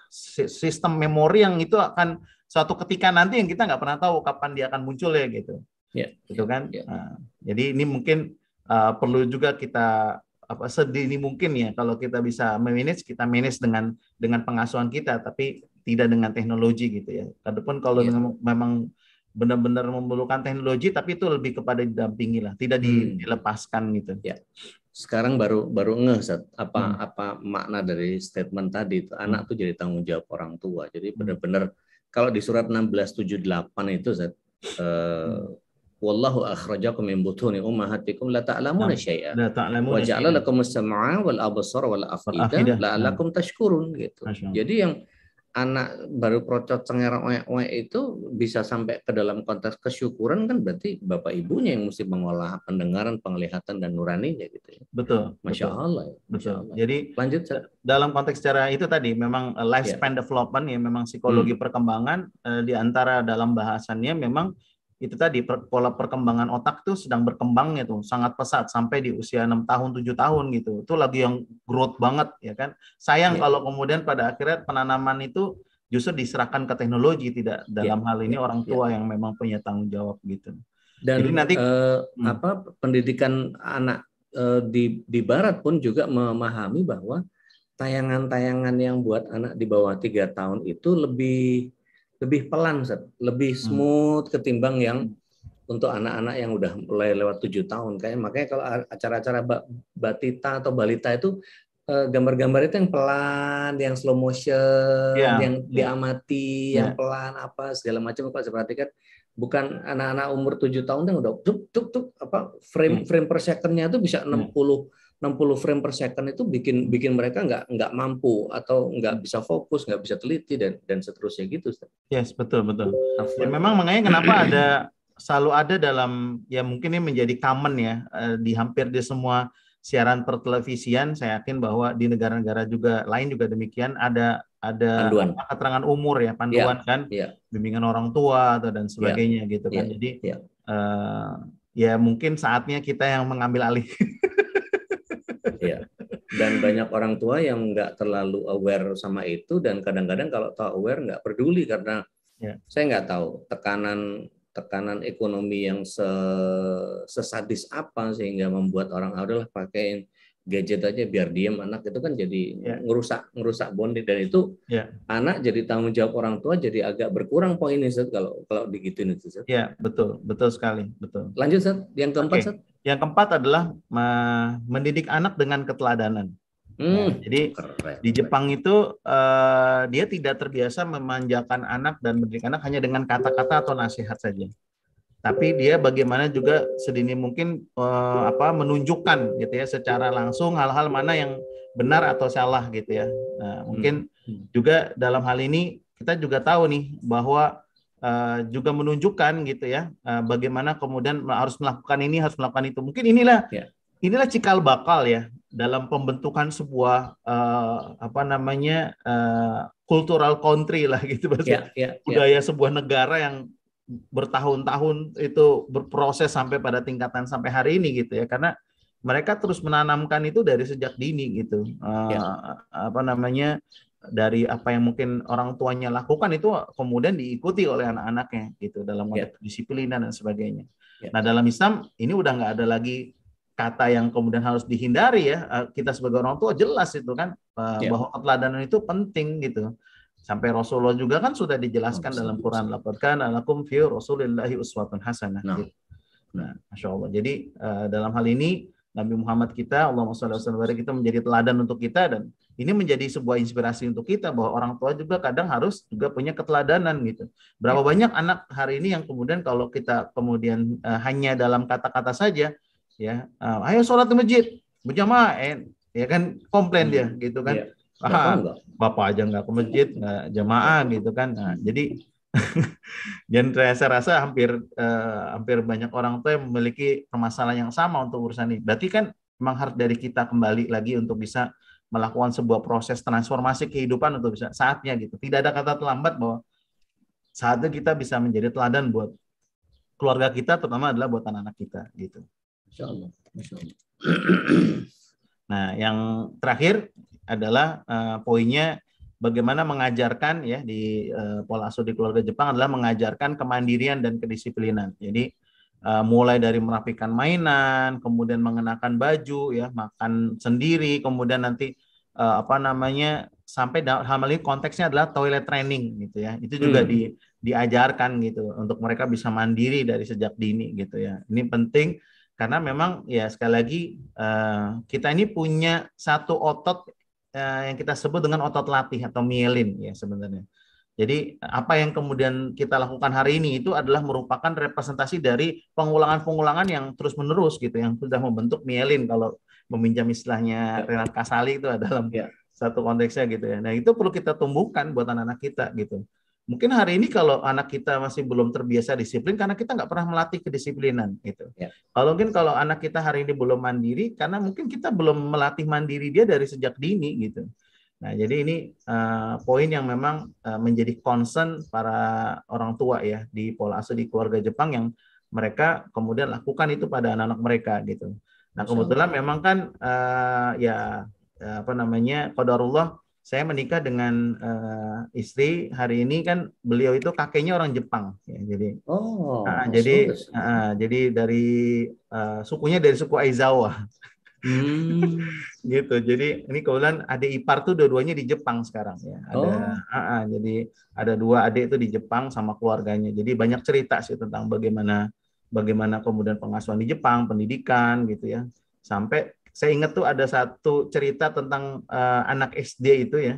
sistem memori yang itu akan suatu ketika nanti yang kita nggak pernah tahu kapan dia akan muncul ya gitu yeah. gitu kan yeah. nah, jadi ini mungkin uh, perlu juga kita apa sedini mungkin ya kalau kita bisa manage kita manage dengan dengan pengasuhan kita tapi tidak dengan teknologi gitu ya. kalaupun kalau yeah. Ya. memang benar-benar memerlukan teknologi tapi itu lebih kepada didampingi lah, tidak hmm. dilepaskan gitu. Ya. Yeah sekarang baru baru ngeh apa hmm. apa makna dari statement tadi itu hmm. anak tuh jadi tanggung jawab orang tua jadi hmm. benar-benar kalau di surat 1678 itu Zat, uh, wallahu akhrajakum min butuni ummahatikum la ta'lamuna nah, syai'a la ta'lamuna wa ja'ala lakum as-sam'a wal absara wal afidah la'allakum tashkurun gitu jadi yang anak baru procot cengerang oek-oek itu bisa sampai ke dalam konteks kesyukuran kan berarti bapak ibunya yang mesti mengolah pendengaran, penglihatan dan nuraninya gitu ya. Betul. Masya betul, Allah. Ya, masya betul. Allah. Jadi lanjut dalam konteks cara itu tadi memang eh, ya. lifespan yeah. development ya memang psikologi hmm. perkembangan eh, di antara dalam bahasannya memang itu tadi per, pola perkembangan otak tuh sedang berkembangnya tuh sangat pesat sampai di usia enam tahun tujuh tahun gitu itu lagi yang growth banget ya kan sayang yeah. kalau kemudian pada akhirnya penanaman itu justru diserahkan ke teknologi tidak iya, dalam yeah. hal ini iya, orang iya. tua yeah. yang memang punya tanggung jawab gitu dan Jadi nanti uh, hmm. apa pendidikan anak uh, di di barat pun juga memahami bahwa tayangan-tayangan yang buat anak di bawah tiga tahun itu lebih lebih pelan, Seth. lebih hmm. smooth ketimbang yang hmm. untuk anak-anak yang udah mulai lewat tujuh tahun. Kayak makanya kalau acara-acara batita atau balita itu eh, gambar-gambar itu yang pelan, yang slow motion, yeah. yang iya. diamati, yeah. yang pelan apa segala macam kalau saya perhatikan bukan anak-anak umur tujuh tahun yang udah tuk tuk tuk apa frame hmm. frame per secondnya itu bisa 60 puluh 60 frame per second itu bikin bikin mereka nggak nggak mampu atau nggak bisa fokus, nggak bisa teliti dan dan seterusnya gitu. Ya Yes, betul betul. Ya, memang mengenai kenapa ada selalu ada dalam ya mungkin ini menjadi common ya eh, di hampir di semua siaran pertelevisian saya yakin bahwa di negara-negara juga lain juga demikian ada ada panduan. keterangan umur ya panduan ya, kan ya. bimbingan orang tua atau dan ya. sebagainya ya, gitu kan ya, jadi ya. Uh, ya mungkin saatnya kita yang mengambil alih dan banyak orang tua yang nggak terlalu aware sama itu dan kadang-kadang kalau tahu aware nggak peduli karena yeah. saya nggak tahu tekanan tekanan ekonomi yang sesadis apa sehingga membuat orang adalah ah, pakai gadget aja biar diem anak itu kan jadi yeah. ngerusak ngerusak bonding dan itu yeah. anak jadi tanggung jawab orang tua jadi agak berkurang poin ini Seth, kalau kalau digituin itu set Ya yeah, betul betul sekali betul. Lanjut Seth, yang keempat okay. Yang keempat adalah mendidik anak dengan keteladanan. Ya, hmm. Nah, jadi keren, di Jepang itu uh, dia tidak terbiasa memanjakan anak dan mendidik anak hanya dengan kata-kata atau nasihat saja tapi dia bagaimana juga sedini mungkin eh, apa menunjukkan gitu ya secara langsung hal-hal mana yang benar atau salah gitu ya. Nah, hmm. mungkin hmm. juga dalam hal ini kita juga tahu nih bahwa uh, juga menunjukkan gitu ya uh, bagaimana kemudian harus melakukan ini harus melakukan itu. Mungkin inilah ya. inilah cikal bakal ya dalam pembentukan sebuah uh, apa namanya uh, cultural country lah gitu maksudnya ya, ya, ya. budaya sebuah negara yang bertahun-tahun itu berproses sampai pada tingkatan sampai hari ini gitu ya karena mereka terus menanamkan itu dari sejak dini gitu eh, ya. apa namanya dari apa yang mungkin orang tuanya lakukan itu kemudian diikuti oleh anak-anaknya gitu dalam konteks ya. disiplin dan sebagainya ya. nah dalam Islam ini udah nggak ada lagi kata yang kemudian harus dihindari ya eh, kita sebagai orang tua jelas itu kan uh, bahwa keteladanan itu penting gitu Sampai Rasulullah juga kan sudah dijelaskan oh, dalam Quran laporkan alaikum fi rasulillahi uswatun hasanah. Nah. Gitu. nah, Masya Allah. Jadi uh, dalam hal ini Nabi Muhammad kita, Allahumma salli wa kita menjadi teladan untuk kita dan ini menjadi sebuah inspirasi untuk kita bahwa orang tua juga kadang harus juga punya keteladanan gitu. Berapa ya. banyak anak hari ini yang kemudian kalau kita kemudian uh, hanya dalam kata-kata saja ya, uh, ayo sholat di masjid, berjamaah, ya kan komplain hmm. dia gitu kan. Ya. Ah, bapak aja nggak ke masjid, nggak jamaah gitu kan. Nah, jadi dan saya rasa hampir eh, hampir banyak orang tuh yang memiliki permasalahan yang sama untuk urusan ini. Berarti kan memang harus dari kita kembali lagi untuk bisa melakukan sebuah proses transformasi kehidupan untuk bisa saatnya gitu. Tidak ada kata terlambat bahwa saatnya kita bisa menjadi teladan buat keluarga kita, terutama adalah buat anak-anak kita gitu. Insya Allah. Insya Allah. Nah, yang terakhir adalah uh, poinnya bagaimana mengajarkan ya di uh, pola asuh di keluarga Jepang adalah mengajarkan kemandirian dan kedisiplinan. Jadi uh, mulai dari merapikan mainan, kemudian mengenakan baju ya, makan sendiri, kemudian nanti uh, apa namanya sampai hal ini konteksnya adalah toilet training gitu ya. Itu juga hmm. di diajarkan gitu untuk mereka bisa mandiri dari sejak dini gitu ya. Ini penting karena memang ya sekali lagi uh, kita ini punya satu otot Eh, yang kita sebut dengan otot latih atau mielin ya sebenarnya. Jadi apa yang kemudian kita lakukan hari ini itu adalah merupakan representasi dari pengulangan-pengulangan yang terus-menerus gitu yang sudah membentuk mielin kalau meminjam istilahnya ya. Renat Kasali itu dalam ya. satu konteksnya gitu ya. Nah, itu perlu kita tumbuhkan buat anak-anak kita gitu mungkin hari ini kalau anak kita masih belum terbiasa disiplin karena kita nggak pernah melatih kedisiplinan itu. Ya. Kalau mungkin kalau anak kita hari ini belum mandiri karena mungkin kita belum melatih mandiri dia dari sejak dini gitu. Nah jadi ini uh, poin yang memang uh, menjadi concern para orang tua ya di pola asuh di keluarga Jepang yang mereka kemudian lakukan itu pada anak-anak mereka gitu. Nah kebetulan memang kan uh, ya apa namanya kodarullah saya menikah dengan uh, istri hari ini kan beliau itu kakeknya orang Jepang ya, jadi oh uh, jadi uh, jadi dari uh, sukunya dari suku Aizawa hmm. gitu jadi ini kebetulan adik ipar tuh dua-duanya di Jepang sekarang ya ada oh. uh, uh, jadi ada dua adik itu di Jepang sama keluarganya jadi banyak cerita sih tentang bagaimana bagaimana kemudian pengasuhan di Jepang pendidikan gitu ya sampai saya ingat tuh ada satu cerita tentang uh, anak SD itu ya.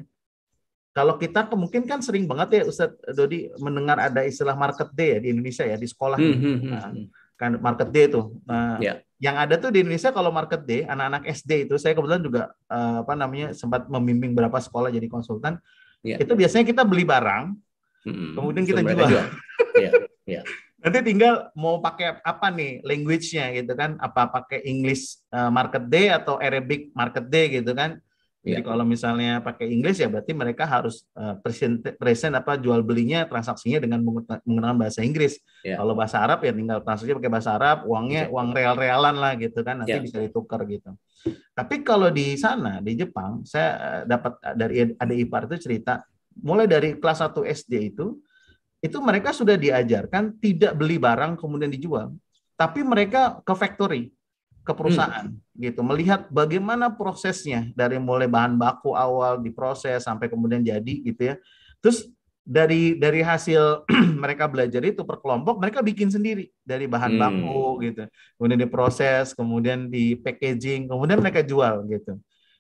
Kalau kita mungkin kan sering banget ya Ustadz Dodi mendengar ada istilah market day ya di Indonesia ya di sekolah. Hmm, hmm, hmm. Nah, hmm. kan market day itu. Nah, yeah. Yang ada tuh di Indonesia kalau market day anak-anak SD itu saya kebetulan juga uh, apa namanya sempat membimbing beberapa sekolah jadi konsultan. Yeah. Itu biasanya kita beli barang, hmm, kemudian kita jual. jual. Iya. nanti tinggal mau pakai apa nih language-nya gitu kan apa pakai English eh, market day atau Arabic market day gitu kan jadi yeah. kalau misalnya pakai Inggris ya berarti mereka harus eh, present, present apa jual belinya transaksinya dengan menggunakan bahasa Inggris. Yeah. Kalau bahasa Arab ya tinggal transaksinya pakai bahasa Arab, uangnya yeah. uang real-realan lah gitu kan nanti yeah. bisa ditukar gitu. Tapi kalau di sana di Jepang saya eh, dapat dari ada IPAR itu cerita mulai dari kelas 1 SD itu itu mereka sudah diajarkan tidak beli barang kemudian dijual, tapi mereka ke factory, ke hmm. perusahaan hmm. gitu, melihat bagaimana prosesnya dari mulai bahan baku awal diproses sampai kemudian jadi gitu ya. Terus dari dari hasil mereka belajar itu per kelompok mereka bikin sendiri dari bahan hmm. baku gitu kemudian diproses kemudian di packaging kemudian mereka jual gitu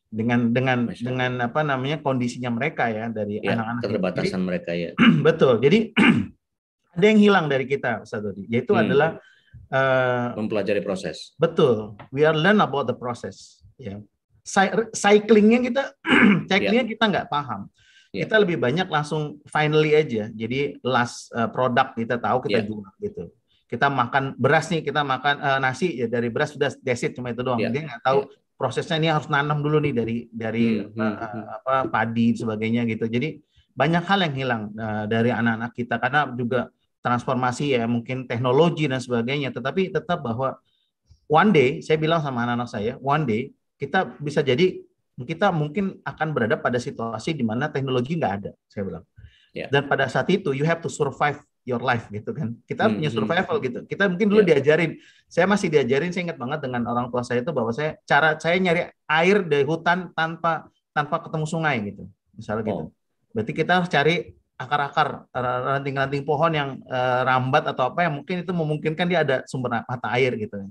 dengan hmm. dengan Masya. dengan apa namanya kondisinya mereka ya dari ya, anak-anak keterbatasan jadi, mereka ya betul jadi ada yang hilang dari kita Ustaz yaitu hmm. adalah uh, mempelajari proses betul we are learn about the process ya yeah. cyclingnya kita cyclingnya yeah. kita nggak paham yeah. kita lebih banyak langsung finally aja jadi last uh, eh, produk kita tahu kita yeah. jual gitu kita makan beras nih kita makan uh, nasi ya dari beras sudah desit cuma itu doang yeah. dia nggak tahu yeah prosesnya ini harus nanam dulu nih dari dari hmm, hmm, eh, hmm. apa padi sebagainya gitu. Jadi banyak hal yang hilang uh, dari anak-anak kita karena juga transformasi ya mungkin teknologi dan sebagainya. Tetapi tetap bahwa one day saya bilang sama anak-anak saya, one day kita bisa jadi kita mungkin akan berada pada situasi di mana teknologi nggak ada. Saya bilang. Yeah. Dan pada saat itu you have to survive your life gitu kan. Kita hmm, punya hmm, survival hmm. gitu. Kita mungkin dulu yeah. diajarin. Saya masih diajarin. Saya ingat banget dengan orang tua saya itu bahwa saya cara saya nyari air dari hutan tanpa tanpa ketemu sungai gitu. Misalnya oh. gitu. Berarti kita harus cari akar-akar ranting-ranting pohon yang uh, rambat atau apa yang mungkin itu memungkinkan dia ada sumber mata air gitu. Kan.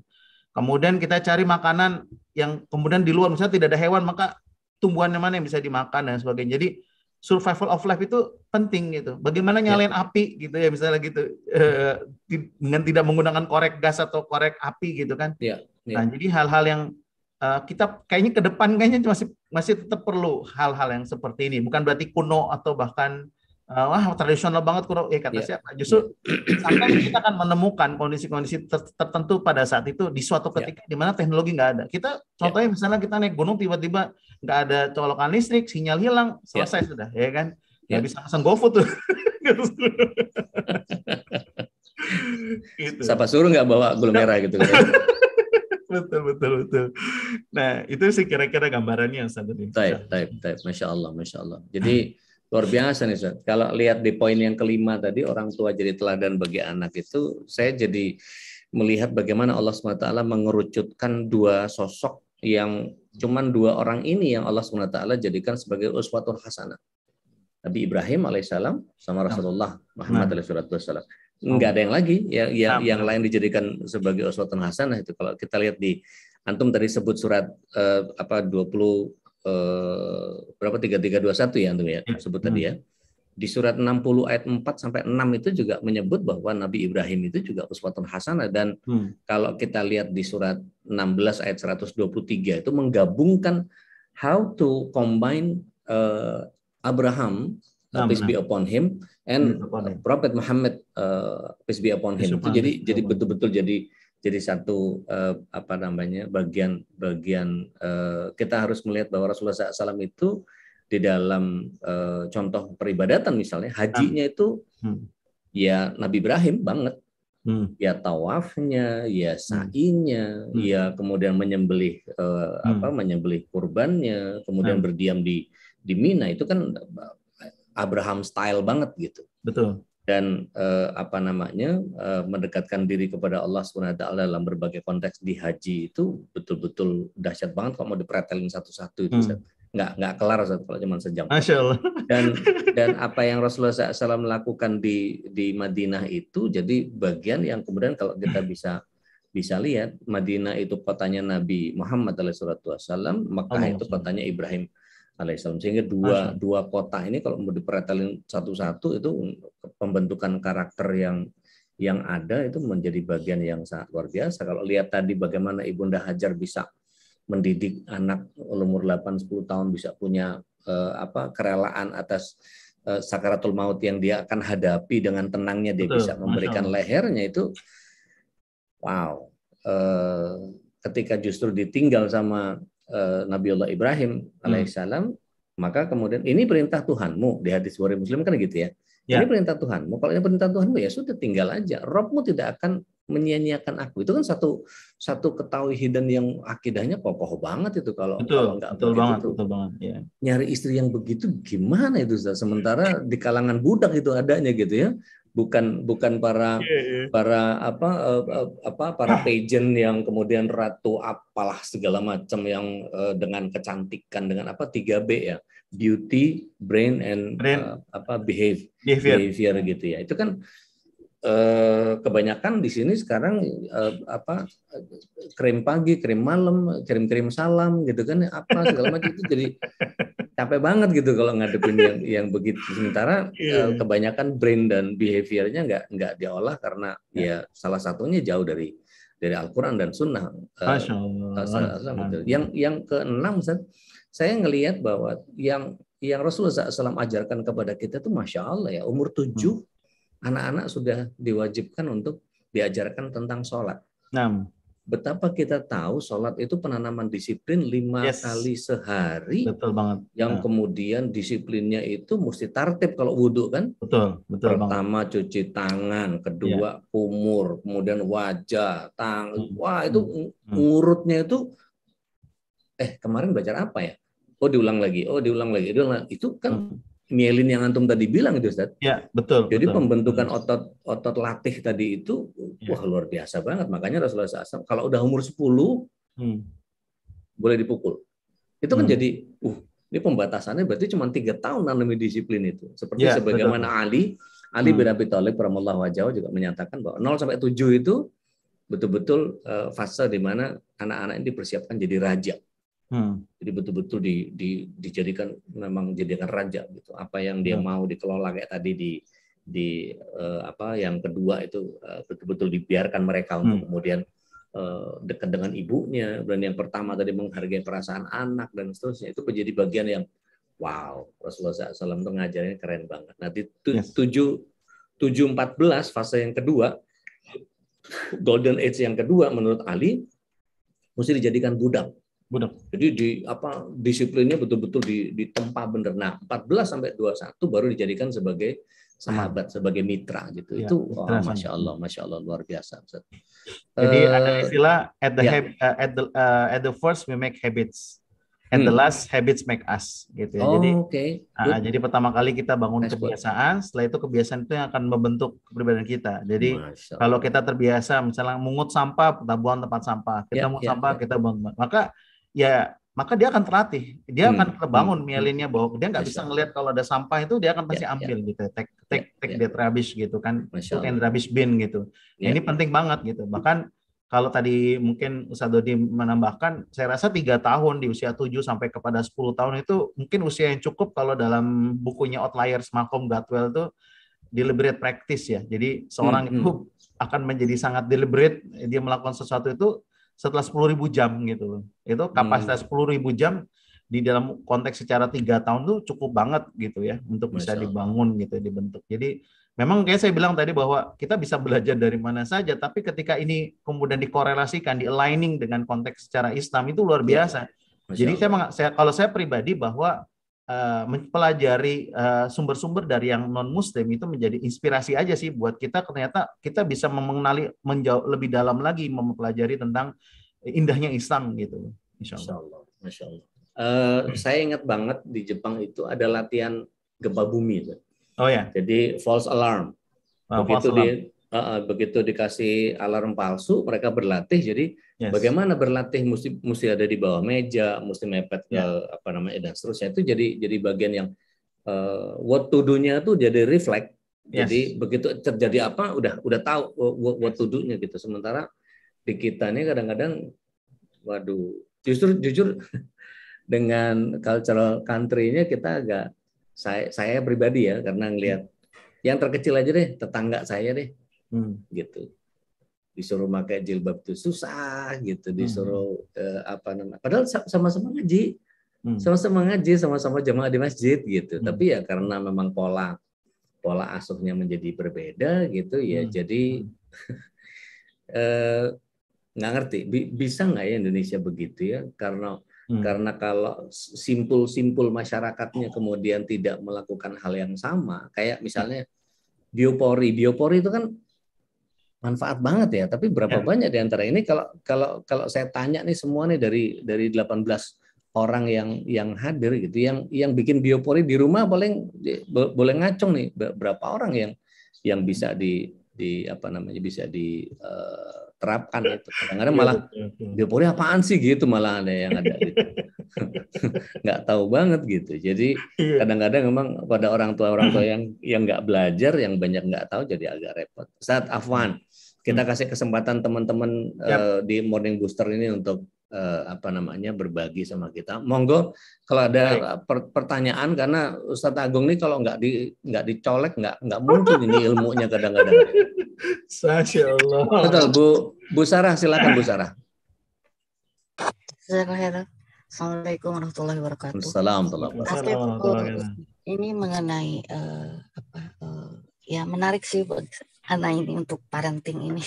Kemudian kita cari makanan yang kemudian di luar misalnya tidak ada hewan maka tumbuhan yang mana yang bisa dimakan dan sebagainya. Jadi survival of life itu penting gitu. Bagaimana ya. nyalain ya. api gitu ya misalnya gitu eh, dengan tidak menggunakan korek gas atau korek api gitu kan. Ya. Ya. Nah jadi hal-hal yang uh, kita kayaknya ke depan kayaknya masih masih tetap perlu hal-hal yang seperti ini. Bukan berarti kuno atau bahkan Eh, wah tradisional banget kurang eh kata yeah. siapa justru yeah. sampai kita akan menemukan kondisi-kondisi ter tertentu pada saat itu di suatu iya. ketika yeah. di mana teknologi nggak ada kita contohnya yeah. misalnya kita naik gunung tiba-tiba nggak ada colokan listrik sinyal hilang iya. selesai yeah. sudah ya kan nggak yeah. bisa langsung gofood tuh gitu. siapa suruh nggak bawa gula merah gitu kan? betul betul betul. Nah itu sih kira-kira gambarannya yang satu ini. Type, nah. type, type. Masya Allah, masya Allah. Jadi nah. Luar biasa nih Ustaz. Kalau lihat di poin yang kelima tadi orang tua jadi teladan bagi anak itu saya jadi melihat bagaimana Allah SWT mengerucutkan dua sosok yang cuman dua orang ini yang Allah SWT jadikan sebagai uswatul hasanah. Nabi Ibrahim alaihissalam sama Rasulullah Muhammad nah. alaihissalam. Enggak ada yang lagi yang yang, yang lain dijadikan sebagai uswatun hasanah itu kalau kita lihat di antum tadi sebut surat eh, apa 20 eh, berapa 3321 ya antum ya, ya sebut tadi ya. Hmm. Di surat 60 ayat 4 sampai 6 itu juga menyebut bahwa Nabi Ibrahim itu juga uswatun hasanah dan hmm. kalau kita lihat di surat 16 ayat 123 itu menggabungkan how to combine uh, Abraham uh, peace be upon him and Prophet Muhammad uh, peace be upon him. Eh, itu jadi jadi betul-betul jadi jadi satu eh, apa namanya bagian bagian eh, kita harus melihat bahwa Rasulullah SAW itu di dalam eh, contoh peribadatan misalnya hajinya ah. itu hmm. ya Nabi Ibrahim banget hmm. ya tawafnya ya hmm. sa'inya hmm. ya kemudian menyembelih eh, hmm. apa menyembelih kurbannya kemudian hmm. berdiam di di Mina itu kan Abraham style banget gitu betul dan eh, apa namanya eh, mendekatkan diri kepada Allah Subhanahu Wa Taala dalam berbagai konteks di haji itu betul-betul dahsyat banget kalau mau dipretelin satu-satu itu hmm. nggak nggak kelar Ustaz, kalau cuma sejam Masya Allah. dan dan apa yang Rasulullah SAW lakukan di di Madinah itu jadi bagian yang kemudian kalau kita bisa bisa lihat Madinah itu kotanya Nabi Muhammad SAW, Mekah maka itu kotanya Ibrahim alaihissalam sehingga dua dua kota ini kalau mau diperhatiin satu-satu itu pembentukan karakter yang yang ada itu menjadi bagian yang sangat luar biasa kalau lihat tadi bagaimana ibunda hajar bisa mendidik anak umur 8-10 tahun bisa punya eh, apa kerelaan atas eh, sakaratul maut yang dia akan hadapi dengan tenangnya dia Betul, bisa memberikan lehernya itu wow eh, ketika justru ditinggal sama Eh, Nabi Allah Ibrahim hmm. alaihissalam, maka kemudian ini perintah Tuhanmu di hadis Bukhari Muslim kan gitu ya. ya. Ini perintah Tuhanmu. Kalau ini perintah Tuhanmu ya sudah tinggal aja. Robmu tidak akan menyia-nyiakan aku. Itu kan satu satu hidden yang akidahnya kokoh banget itu kalau betul, kalau enggak betul banget, itu. betul banget. Ya. Nyari istri yang begitu gimana itu Sementara di kalangan budak itu adanya gitu ya bukan bukan para yeah, yeah. para apa uh, apa para pageant yang kemudian ratu apalah segala macam yang uh, dengan kecantikan dengan apa 3B ya beauty brain and brain. Uh, apa behave, behavior. behavior gitu ya itu kan Eh, kebanyakan di sini sekarang eh, apa krim pagi, krim malam, krim krim salam gitu kan apa segala macam itu jadi capek banget gitu kalau ngadepin yang yang begitu sementara yeah. Iya. kebanyakan brain dan behaviornya nggak nggak diolah karena yeah. ya salah satunya jauh dari dari Al-Qur'an dan Sunnah. Eh, masya Allah. Yang yang keenam saya ngelihat bahwa yang yang Rasulullah SAW ajarkan kepada kita itu masya Allah ya umur tujuh hmm anak-anak sudah diwajibkan untuk diajarkan tentang sholat. Nah. Betapa kita tahu sholat itu penanaman disiplin lima yes. kali sehari. Betul banget. Yang nah. kemudian disiplinnya itu mesti tertib kalau wudhu kan. Betul, betul Pertama banget. cuci tangan, kedua ya. umur, kemudian wajah, tang. Hmm. Wah itu hmm. urutnya itu. Eh kemarin belajar apa ya? Oh diulang lagi, oh diulang lagi, diulang Itu kan hmm mielin yang antum tadi bilang itu Ustaz. Iya, betul. Jadi betul. pembentukan hmm. otot otot latih tadi itu ya. wah luar biasa banget. Makanya Rasulullah SAW kalau udah umur 10 hmm. boleh dipukul. Itu kan hmm. jadi uh ini pembatasannya berarti cuma tiga tahun nanami disiplin itu. Seperti ya, sebagaimana betul. Ali Ali hmm. bin Abi Thalib rahimallahu wajah juga menyatakan bahwa 0 sampai 7 itu eh, betul-betul eh, fase di mana anak-anak ini dipersiapkan jadi raja. Hmm. Jadi betul-betul di, di, dijadikan memang jadikan raja gitu. Apa yang dia hmm. mau dikelola kayak tadi di di uh, apa yang kedua itu uh, betul-betul dibiarkan mereka untuk hmm. kemudian uh, dekat dengan ibunya dan yang pertama tadi menghargai perasaan anak dan seterusnya itu menjadi bagian yang wow Rasulullah SAW itu ngajarnya keren banget. Nah di tujuh tujuh empat belas fase yang kedua golden age yang kedua menurut Ali mesti dijadikan budak Benar. Jadi di apa disiplinnya betul-betul di, di tempat benar. Nah, 14 sampai 21 baru dijadikan sebagai sahabat, nah. sebagai mitra gitu. Ya, Itu mitra, masya Allah, masya Allah luar biasa. Jadi uh, ada istilah at the, iya. hab, uh, at the uh, at the first we make habits. and hmm. the last habits make us gitu ya. Oh, jadi okay. uh, jadi pertama kali kita bangun nice kebiasaan, setelah itu kebiasaan itu yang akan membentuk kepribadian kita. Jadi kalau kita terbiasa misalnya mungut sampah, kita buang tempat sampah. Kita yeah, mungut yeah, sampah, yeah. kita buang. Maka ya maka dia akan terlatih, dia hmm. akan terbangun hmm. mielinnya bahwa dia nggak bisa ngelihat kalau ada sampah itu dia akan pasti yeah, ya. ambil yeah. gitu, take ya, take yeah, take yeah. Ya. rubbish gitu kan, Masya and rubbish bin gitu. Yeah. Nah, ini penting banget gitu. Bahkan kalau tadi mungkin Ustaz Dodi menambahkan, saya rasa tiga tahun di usia 7 sampai kepada 10 tahun itu mungkin usia yang cukup kalau dalam bukunya Outliers Malcolm Gladwell itu deliberate practice ya. Jadi seorang hmm. itu hmm. akan menjadi sangat deliberate dia melakukan sesuatu itu setelah ribu jam gitu loh. Itu kapasitas hmm. ribu jam di dalam konteks secara tiga tahun tuh cukup banget gitu ya untuk bisa dibangun gitu dibentuk. Jadi memang kayak saya bilang tadi bahwa kita bisa belajar dari mana saja, tapi ketika ini kemudian dikorelasikan, di aligning dengan konteks secara Islam itu luar iya. biasa. Ya. Jadi saya, saya kalau saya pribadi bahwa Eh, mempelajari eh, sumber-sumber dari yang non Muslim itu menjadi inspirasi aja sih buat kita. Ternyata kita bisa mengenali menjauh lebih dalam lagi mempelajari tentang indahnya Islam gitu. Insya Allah. Masya Allah. Uh, saya ingat banget di Jepang itu ada latihan gempa bumi itu. Oh ya. Jadi false alarm. Oh, begitu false alarm. di uh, begitu dikasih alarm palsu, mereka berlatih. Jadi Yes. Bagaimana berlatih mesti mesti ada di bawah meja, mesti mepet yeah. apa namanya dan seterusnya itu jadi jadi bagian yang uh, what to do-nya tuh jadi reflect. Yes. Jadi begitu terjadi apa udah udah tahu what, what to do-nya gitu. Sementara di kita ini kadang-kadang waduh justru jujur dengan cultural country-nya kita agak saya saya pribadi ya karena ngelihat hmm. yang terkecil aja deh tetangga saya deh hmm. gitu disuruh pakai jilbab itu susah gitu hmm. disuruh hmm. eh, apa namanya padahal hmm. sama-sama ngaji sama-sama ngaji sama-sama jemaah di masjid gitu hmm. tapi ya karena memang pola pola asuhnya menjadi berbeda gitu ya hmm. jadi hmm. eh, nggak ngerti bisa nggak ya Indonesia begitu ya karena hmm. karena kalau simpul-simpul masyarakatnya kemudian tidak melakukan hal yang sama kayak misalnya biopori biopori itu kan manfaat banget ya. Tapi berapa ya. banyak di antara ini kalau kalau kalau saya tanya nih semua nih dari dari 18 orang yang yang hadir gitu yang yang bikin biopori di rumah paling boleh ngacung nih berapa orang yang yang bisa di di apa namanya bisa diterapkan eh, uh, itu. Kadang-kadang iya, malah biopori apaan sih gitu malah ada yang ada gitu. nggak tahu banget gitu. Jadi iya. kadang-kadang memang pada orang tua orang tua yang yang nggak belajar, yang banyak nggak tahu jadi agak repot. Saat Afwan, kita hmm. kasih kesempatan teman-teman eh, yep. uh, di morning booster ini untuk uh, apa namanya berbagi sama kita. Monggo kalau ada per pertanyaan karena Ustadz Agung ini kalau nggak di nggak dicolek nggak nggak muncul ini ilmunya kadang-kadang. Masya Allah. Betul Bu Bu Sarah silakan Bu Sarah. Assalamualaikum warahmatullahi wabarakatuh. Assalamualaikum warahmatullahi wabarakatuh. Ini mengenai uh, apa uh, ya menarik sih Anak ini untuk parenting ini.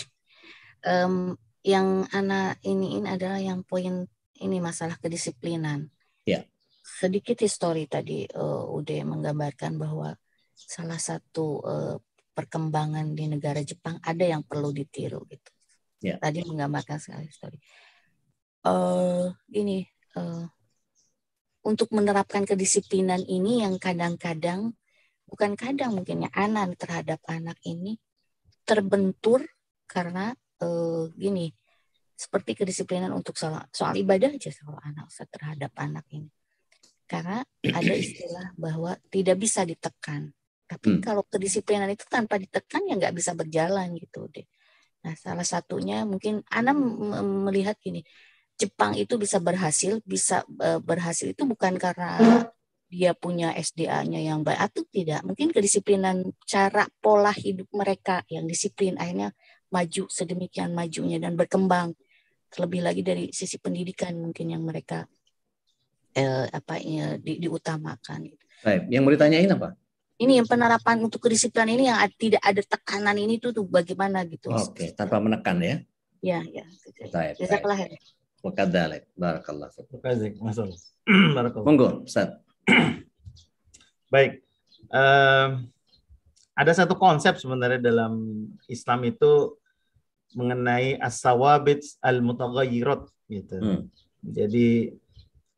Um, yang Ana ini adalah yang poin ini masalah kedisiplinan. Ya. Sedikit histori tadi uh, Ude menggambarkan bahwa salah satu uh, perkembangan di negara Jepang ada yang perlu ditiru gitu. Ya. Tadi menggambarkan sekali histori. Uh, ini uh, untuk menerapkan kedisiplinan ini yang kadang-kadang bukan kadang mungkinnya anak terhadap anak ini terbentur karena uh, gini seperti kedisiplinan untuk soal, soal ibadah aja soal anak terhadap anak ini karena ada istilah bahwa tidak bisa ditekan tapi hmm. kalau kedisiplinan itu tanpa ditekan ya nggak bisa berjalan gitu deh nah salah satunya mungkin anak melihat gini Jepang itu bisa berhasil bisa eh, berhasil itu bukan karena dia punya SDA-nya yang baik atau tidak. Mungkin kedisiplinan cara pola hidup mereka yang disiplin akhirnya maju sedemikian majunya dan berkembang. Terlebih lagi dari sisi pendidikan mungkin yang mereka eh, apa ya, di, diutamakan. Baik, yang mau ditanyain apa? Ini yang penerapan untuk kedisiplinan ini yang tidak ada tekanan ini tuh, tuh bagaimana gitu. Oke, okay, tanpa menekan ya. Ya, ya. Jazakallah. Wakadalek. Barakallah. Barakallah. Monggo, Ustaz. Baik, uh, ada satu konsep sebenarnya dalam Islam itu mengenai as-sawabit al-mutaghayyirat gitu. Hmm. Jadi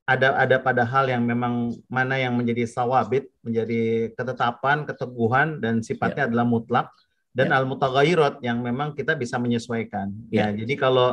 ada ada pada hal yang memang mana yang menjadi sawabit, menjadi ketetapan, keteguhan dan sifatnya yeah. adalah mutlak dan yeah. al-mutaghayyirat yang memang kita bisa menyesuaikan. Yeah. Ya, nah, jadi kalau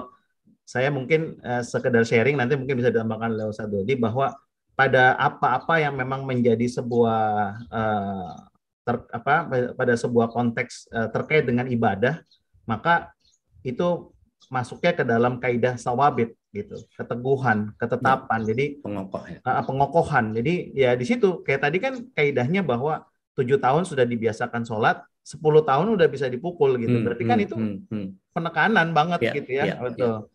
saya mungkin eh, sekedar sharing nanti mungkin bisa ditambahkan oleh Ustaz Dodi bahwa pada apa-apa yang memang menjadi sebuah uh, ter, apa pada sebuah konteks uh, terkait dengan ibadah maka itu masuknya ke dalam kaidah sawabit gitu keteguhan ketetapan ya, jadi pengokohan ya. uh, eh, pengokohan jadi ya di situ kayak tadi kan kaidahnya bahwa tujuh tahun sudah dibiasakan sholat sepuluh tahun udah bisa dipukul gitu hmm, berarti kan hmm, itu hmm, hmm. penekanan banget ya, gitu ya, ya, ya. betul ya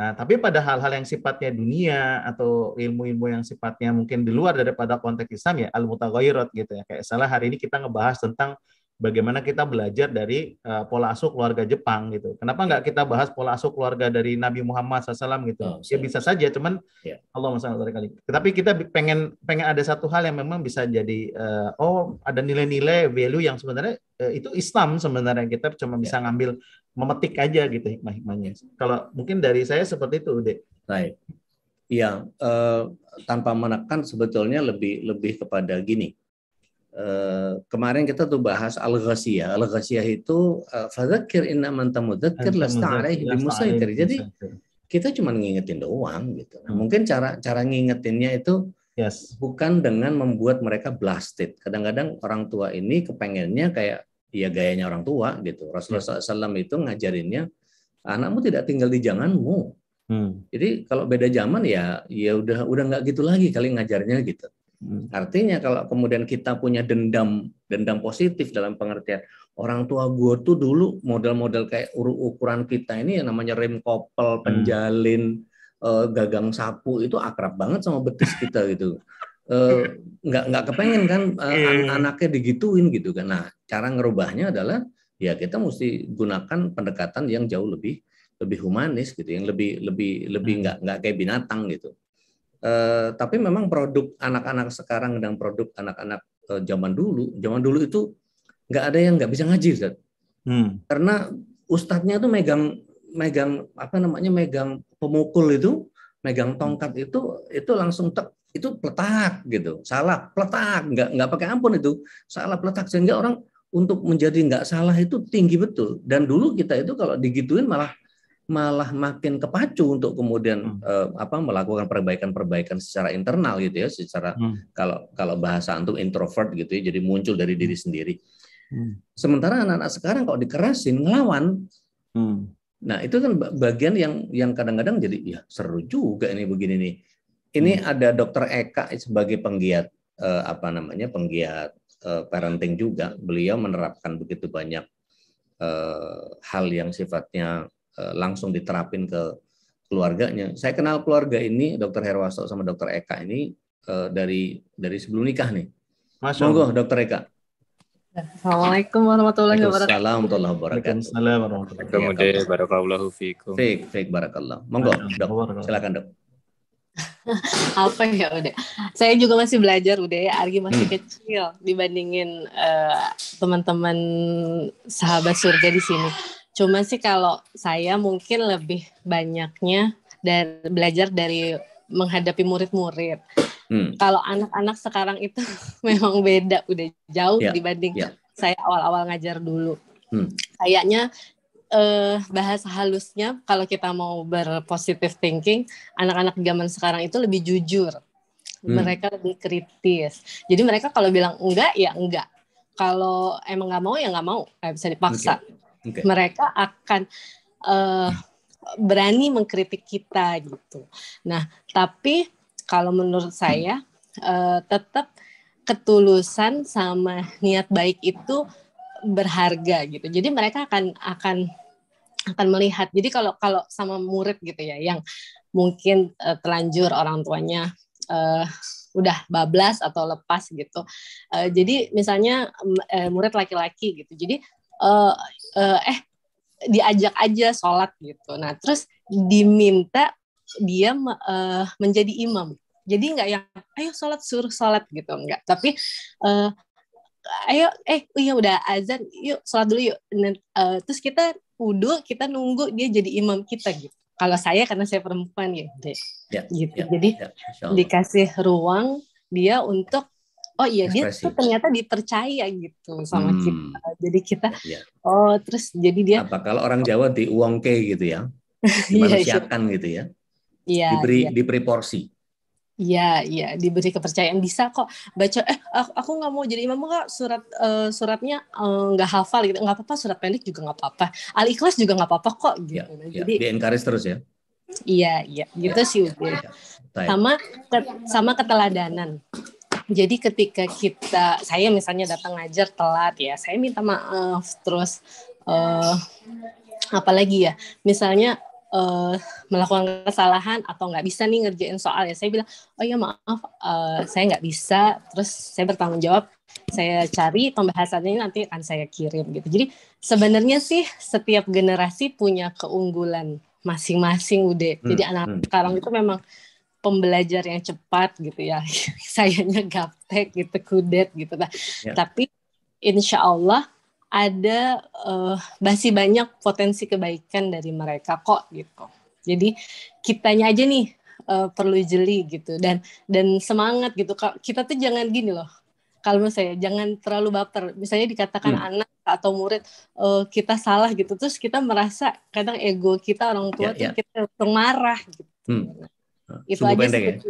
Nah, tapi pada hal-hal yang sifatnya dunia atau ilmu-ilmu yang sifatnya mungkin di luar daripada konteks Islam ya al mutaghayyirat gitu ya. Kayak salah hari ini kita ngebahas tentang bagaimana kita belajar dari uh, pola asuh keluarga Jepang gitu. Kenapa nggak kita bahas pola asuh keluarga dari Nabi Muhammad SAW gitu? Oh, ya bisa saja, cuman yeah. Allah masalah kali. Tapi kita pengen pengen ada satu hal yang memang bisa jadi uh, oh ada nilai-nilai value yang sebenarnya uh, itu Islam sebenarnya kita cuma yeah. bisa ngambil memetik aja gitu hikmah-hikmahnya. Kalau mungkin dari saya seperti itu, Dek. Baik. Iya, eh, tanpa menekan sebetulnya lebih lebih kepada gini. Eh, kemarin kita tuh bahas al-ghasiyah. Al-ghasiyah itu eh, fadzakir inna man tamudzakir lasta alaihi musaitir. Jadi kita cuma ngingetin doang gitu. Nah, hmm. mungkin cara cara ngingetinnya itu yes. bukan dengan membuat mereka blasted. Kadang-kadang orang tua ini kepengennya kayak ya gayanya orang tua gitu. Rasulullah iya. SAW itu ngajarinnya anakmu tidak tinggal di janganmu. Hmm. Jadi kalau beda zaman ya ya udah udah nggak gitu lagi kali ngajarnya gitu. Hmm. Artinya kalau kemudian kita punya dendam dendam positif dalam pengertian orang tua gue tuh dulu model-model kayak ukuran kita ini yang namanya rem kopel, hmm. penjalin, hmm. gagang sapu itu akrab banget sama betis kita gitu. Eh, nggak nggak kepengen kan eh, iya, iya, iya. an anaknya digituin gitu kan. Nah cara ngerubahnya adalah ya kita mesti gunakan pendekatan yang jauh lebih lebih humanis gitu, yang lebih lebih lebih hmm. nggak nggak kayak binatang gitu. Uh, tapi memang produk anak-anak sekarang dan produk anak-anak uh, zaman dulu, zaman dulu itu nggak ada yang nggak bisa ngaji, Zat. Hmm. Karena ustadznya tuh megang megang apa namanya megang pemukul itu, megang tongkat itu itu langsung tek itu peletak gitu salah peletak nggak nggak pakai ampun itu salah peletak sehingga orang untuk menjadi nggak salah itu tinggi betul dan dulu kita itu kalau digituin malah malah makin kepacu untuk kemudian hmm. eh, apa melakukan perbaikan-perbaikan secara internal gitu ya secara hmm. kalau kalau bahasa antum introvert gitu ya jadi muncul dari diri hmm. sendiri hmm. sementara anak-anak sekarang kalau dikerasin ngelawan hmm. nah itu kan bagian yang yang kadang-kadang jadi ya seru juga ini begini nih ini hmm. ada Dokter Eka sebagai penggiat eh, apa namanya penggiat eh, parenting juga. Beliau menerapkan begitu banyak eh, hal yang sifatnya eh, langsung diterapin ke keluarganya. Saya kenal keluarga ini Dokter Herwasto sama Dokter Eka ini eh, dari dari sebelum nikah nih. Masuk. Monggo Dokter Eka. Assalamualaikum warahmatullahi wabarakatuh. Assalamualaikum warahmatullahi wabarakatuh. Assalamualaikum warahmatullahi wabarakatuh. Baik, Waalaikumsalam. barakallah. Monggo, dok. Silakan, dok. apa ya udah saya juga masih belajar udah ya Argi masih hmm. kecil dibandingin uh, teman-teman sahabat surga di sini cuma sih kalau saya mungkin lebih banyaknya dan belajar dari menghadapi murid-murid hmm. kalau anak-anak sekarang itu memang beda udah jauh yeah. dibanding yeah. saya awal-awal ngajar dulu Hmm. Kayaknya uh, eh, bahasa halusnya kalau kita mau berpositif thinking, anak-anak zaman sekarang itu lebih jujur. Hmm. Mereka lebih kritis. Jadi mereka kalau bilang enggak ya enggak. Kalau emang nggak mau ya nggak mau, nggak eh, bisa dipaksa. Okay. Okay. Mereka akan uh, berani mengkritik kita gitu. Nah, tapi kalau menurut saya uh, tetap ketulusan sama niat baik itu berharga gitu. Jadi mereka akan akan akan melihat. Jadi kalau kalau sama murid gitu ya yang mungkin uh, telanjur orang tuanya uh, udah bablas atau lepas gitu. Uh, jadi misalnya uh, murid laki-laki gitu. Jadi uh, uh, eh diajak aja sholat gitu. Nah terus diminta dia uh, menjadi imam. Jadi nggak yang ayo sholat suruh sholat gitu nggak. Tapi uh, ayo eh iya udah azan yuk sholat dulu yuk. uh, terus kita wudhu kita nunggu dia jadi imam kita gitu kalau saya karena saya perempuan gitu ya, gitu ya, jadi ya, dikasih ruang dia untuk oh iya dia tuh ternyata dipercaya gitu sama hmm. kita jadi kita ya. oh terus jadi dia apa kalau orang Jawa di uongke gitu ya iya, iya. dimanusiakan ya, gitu ya, ya diberi ya. diberi porsi Iya, iya, diberi kepercayaan bisa kok baca. Eh, aku nggak mau jadi imam kok surat uh, suratnya eh, nggak uh, hafal gitu, nggak apa-apa. Surat pendek juga nggak apa-apa. Al ikhlas juga nggak apa-apa kok. Iya, gitu. Ya, jadi ya. di terus ya. Iya, iya, gitu sih iya, Sama ke, sama keteladanan. Jadi ketika kita, saya misalnya datang ngajar telat ya, saya minta maaf terus. Uh, apalagi ya, misalnya uh, melakukan kesalahan atau nggak bisa nih ngerjain soal ya saya bilang oh ya maaf uh, saya nggak bisa terus saya bertanggung jawab saya cari pembahasannya nanti akan saya kirim gitu jadi sebenarnya sih setiap generasi punya keunggulan masing-masing udah hmm, jadi anak hmm. sekarang itu memang pembelajar yang cepat gitu ya sayangnya gaptek gitu kudet gitu nah, yeah. tapi insya Allah ada uh, masih banyak potensi kebaikan dari mereka kok gitu. Jadi kitanya aja nih uh, perlu jeli gitu dan dan semangat gitu. Kita tuh jangan gini loh. Kalau saya jangan terlalu baper. Misalnya dikatakan hmm. anak atau murid uh, kita salah gitu, terus kita merasa kadang ego kita orang tua yeah, tuh yeah. kita langsung marah gitu. Hmm. Itu aja sih. ya? Gitu.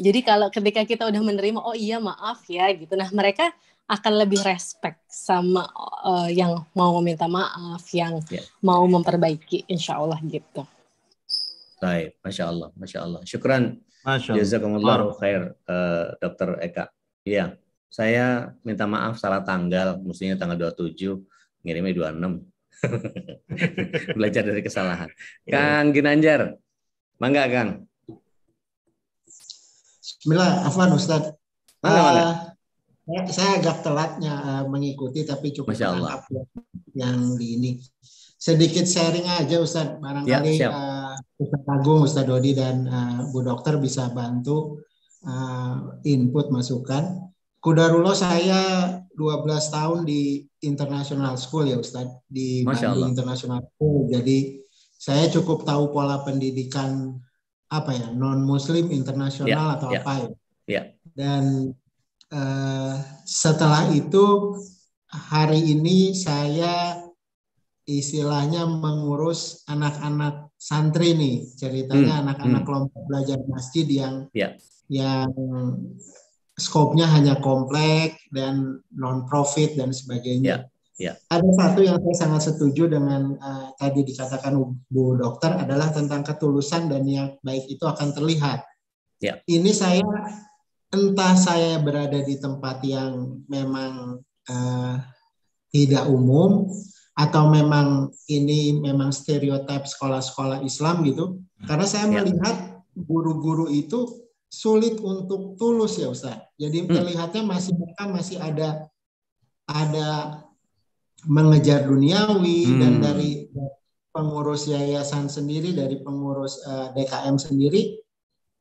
Jadi kalau ketika kita udah menerima, oh iya maaf ya gitu. Nah mereka akan lebih respect sama uh, yang mau meminta maaf, yang yeah. mau memperbaiki, insya Allah gitu. Baik, masya Allah, masya Allah. Syukran. Jazakumullah khair, uh, Dokter Eka. Iya, saya minta maaf salah tanggal, mestinya tanggal 27, ngirimnya 26. Belajar dari kesalahan. Iya. Kang Ginanjar, mangga Kang. Bismillah, afwan Ustaz. Mana, uh, saya agak telatnya eh, mengikuti tapi cukup Masya Allah. Ya, yang di ini sedikit sharing aja Ustadz barangkali ya, uh, eh, Ustadz Agung, Ustadz Dodi dan uh, Bu Dokter bisa bantu uh, input masukan. Kudarulo saya 12 tahun di International School ya Ustadz di International School. Jadi saya cukup tahu pola pendidikan apa ya non Muslim internasional ya, atau ya. apa ya. ya. Dan Eh, setelah itu hari ini saya istilahnya mengurus anak-anak santri nih ceritanya hmm, anak-anak hmm. kelompok belajar masjid yang ya. yang skopnya hanya kompleks dan non profit dan sebagainya. ya. Ya. Ada satu yang saya sangat setuju dengan uh, tadi dikatakan Bu Dokter adalah tentang ketulusan dan yang baik itu akan terlihat. ya. Ini saya entah saya berada di tempat yang memang uh, tidak umum atau memang ini memang stereotip sekolah-sekolah Islam gitu. Karena saya ya. melihat guru-guru itu sulit untuk tulus ya Ustaz. Jadi hmm. terlihatnya masih mereka masih ada ada mengejar duniawi hmm. dan dari pengurus yayasan sendiri dari pengurus uh, eh, DKM sendiri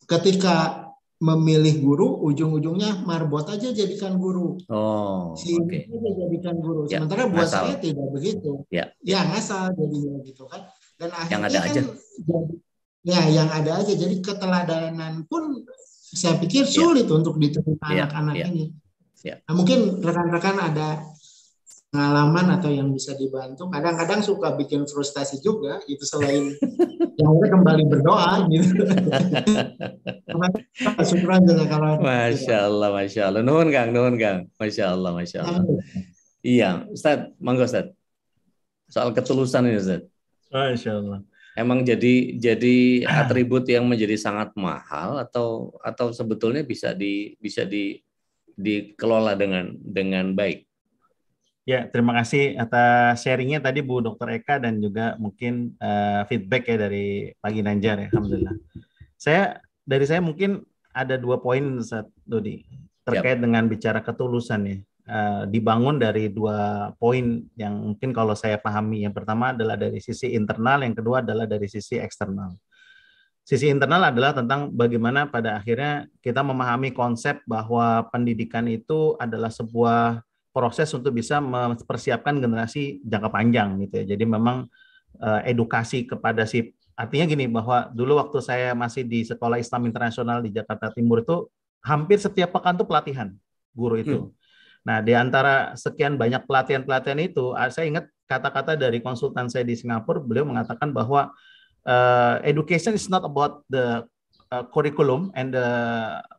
ketika memilih guru ujung-ujungnya marbot aja jadikan guru. Oh. Si okay. aja jadikan guru. Ya, Sementara buat saya tidak begitu. Ya. Ya ngasal jadinya gitu kan. Dan akhirnya yang ada kan, aja. Jadi, ya yang ada aja. Jadi keteladanan pun saya pikir ya. sulit ya. untuk diterima anak ya, anak-anak ya. ini. Ya. Nah, mungkin rekan-rekan ada pengalaman atau yang bisa dibantu kadang-kadang suka bikin frustasi juga itu selain yang udah kembali berdoa gitu juga kalau masya Allah masya Allah nuhun kang nuhun kang masya Allah masya Allah iya Ustaz monggo Ustaz soal ketulusan ini Ustaz masya Allah emang jadi jadi atribut yang menjadi sangat mahal atau atau sebetulnya bisa di bisa di dikelola dengan dengan baik Ya, terima kasih atas sharingnya tadi Bu Dokter Eka dan juga mungkin uh, feedback ya dari pagi Nanjar ya, Alhamdulillah. Saya dari saya mungkin ada dua poin saat Dodi terkait yep. dengan bicara ketulusan ya. Uh, dibangun dari dua poin yang mungkin kalau saya pahami. Yang pertama adalah dari sisi internal, yang kedua adalah dari sisi eksternal. Sisi internal adalah tentang bagaimana pada akhirnya kita memahami konsep bahwa pendidikan itu adalah sebuah proses untuk bisa mempersiapkan generasi jangka panjang gitu ya. Jadi memang uh, edukasi kepada si artinya gini bahwa dulu waktu saya masih di sekolah Islam Internasional di Jakarta Timur itu hampir setiap pekan tuh pelatihan guru itu. Hmm. Nah, di antara sekian banyak pelatihan-pelatihan itu, ah, saya ingat kata-kata dari konsultan saya di Singapura, beliau mengatakan bahwa uh, education is not about the uh, kurikulum and the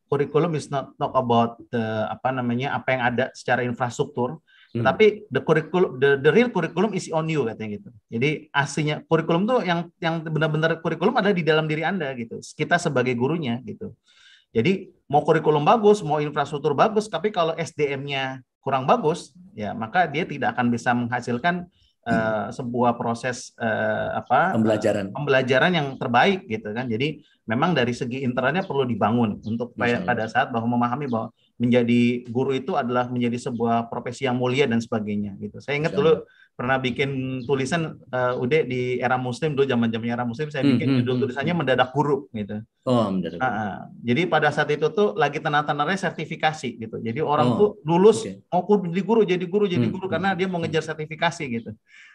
kurikulum is not talk about the apa namanya apa yang ada secara infrastruktur hmm. tapi the curriculum the, the real curriculum is on you katanya gitu. Jadi aslinya kurikulum tuh yang yang benar-benar kurikulum ada di dalam diri Anda gitu. Kita sebagai gurunya gitu. Jadi mau kurikulum bagus, mau infrastruktur bagus, tapi kalau SDM-nya kurang bagus, ya maka dia tidak akan bisa menghasilkan uh, sebuah proses uh, apa pembelajaran eh, pembelajaran yang terbaik gitu kan jadi memang dari segi internalnya perlu dibangun untuk Misalnya. pada saat bahwa memahami bahwa menjadi guru itu adalah menjadi sebuah profesi yang mulia dan sebagainya gitu saya ingat Misalnya. dulu pernah bikin tulisan uh, Ude di era Muslim dulu zaman zamannya era Muslim saya bikin hmm, hmm judul hmm. tulisannya mendadak huruf gitu. Oh mendadak. Uh, uh, jadi pada saat itu tuh lagi tenar-tenarnya sertifikasi gitu. Jadi orang oh, tuh lulus okay. mau jadi guru jadi guru jadi hmm, guru hmm, karena dia mau ngejar sertifikasi gitu.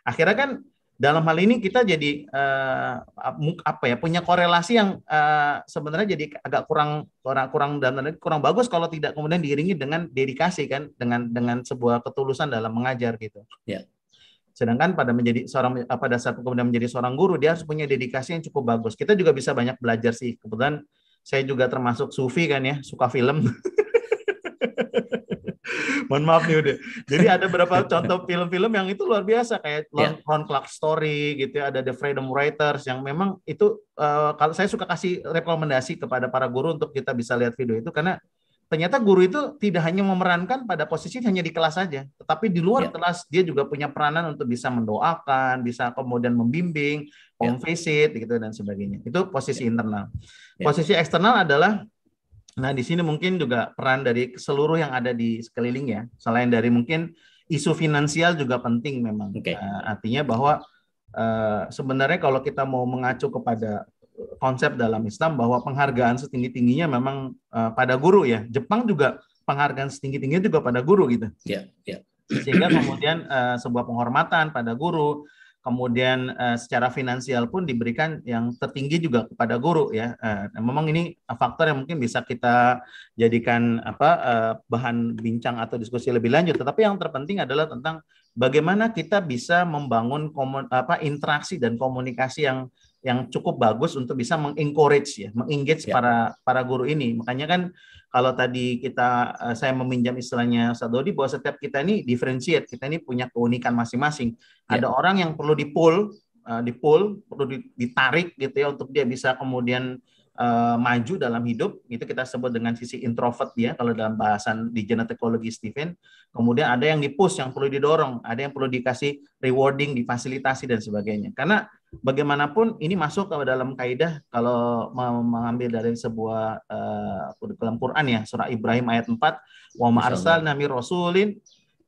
Akhirnya kan dalam hal ini kita jadi uh, apa ya punya korelasi yang uh, sebenarnya jadi agak kurang kurang kurang dan kurang bagus kalau tidak kemudian diiringi dengan dedikasi kan dengan dengan sebuah ketulusan dalam mengajar gitu. Yeah. Sedangkan pada menjadi seorang eh, pada saat kemudian menjadi seorang guru dia harus punya dedikasi yang cukup bagus. Kita juga bisa banyak belajar sih. Kebetulan saya juga termasuk sufi kan ya, suka film. Mohon maaf nih udah. Jadi ada beberapa contoh film-film yang itu luar biasa kayak yeah. Ron Clark Story gitu ya, ada The Freedom Writers yang memang itu uh, saya suka kasih rekomendasi kepada para guru untuk kita bisa lihat video itu karena ternyata guru itu tidak hanya memerankan pada posisi hanya di kelas saja, tetapi di luar ya. kelas dia juga punya peranan untuk bisa mendoakan, bisa kemudian membimbing, konfesit ya. visit gitu dan sebagainya. Itu posisi ya. internal. Posisi ya. Posisi eksternal adalah nah di sini mungkin juga peran dari seluruh yang ada di sekeliling ya. Selain dari mungkin isu finansial juga penting memang. Okay. Uh, artinya bahwa uh, sebenarnya kalau kita mau mengacu kepada konsep dalam Islam bahwa penghargaan setinggi-tingginya memang uh, pada guru ya. Jepang juga penghargaan setinggi-tingginya juga pada guru gitu. Iya, yeah, Sehingga kemudian uh, sebuah penghormatan pada guru, kemudian uh, secara finansial pun diberikan yang tertinggi juga kepada guru ya. Uh, memang ini faktor yang mungkin bisa kita jadikan apa uh, bahan bincang atau diskusi lebih lanjut. Tetapi yang terpenting adalah tentang bagaimana kita bisa membangun apa interaksi dan komunikasi yang yang cukup bagus untuk bisa mengencourage ya, mengengage ya. para para guru ini. Makanya kan kalau tadi kita eh, saya meminjam istilahnya Sadodi bahwa setiap kita ini differentiate, kita ini punya keunikan masing-masing. Ya. Ada orang yang perlu dipul, uh, eh, dipul, perlu ditarik gitu ya untuk dia bisa kemudian uh, maju dalam hidup. Itu kita sebut dengan sisi introvert ya kalau dalam bahasan di genetikologi Stephen. Kemudian ada yang dipush, yang perlu didorong, ada yang perlu dikasih rewarding, difasilitasi dan sebagainya. Karena bagaimanapun ini masuk ke dalam kaidah kalau mengambil dari sebuah uh, Quran ya surah Ibrahim ayat 4 wa ma arsalna mir rasulin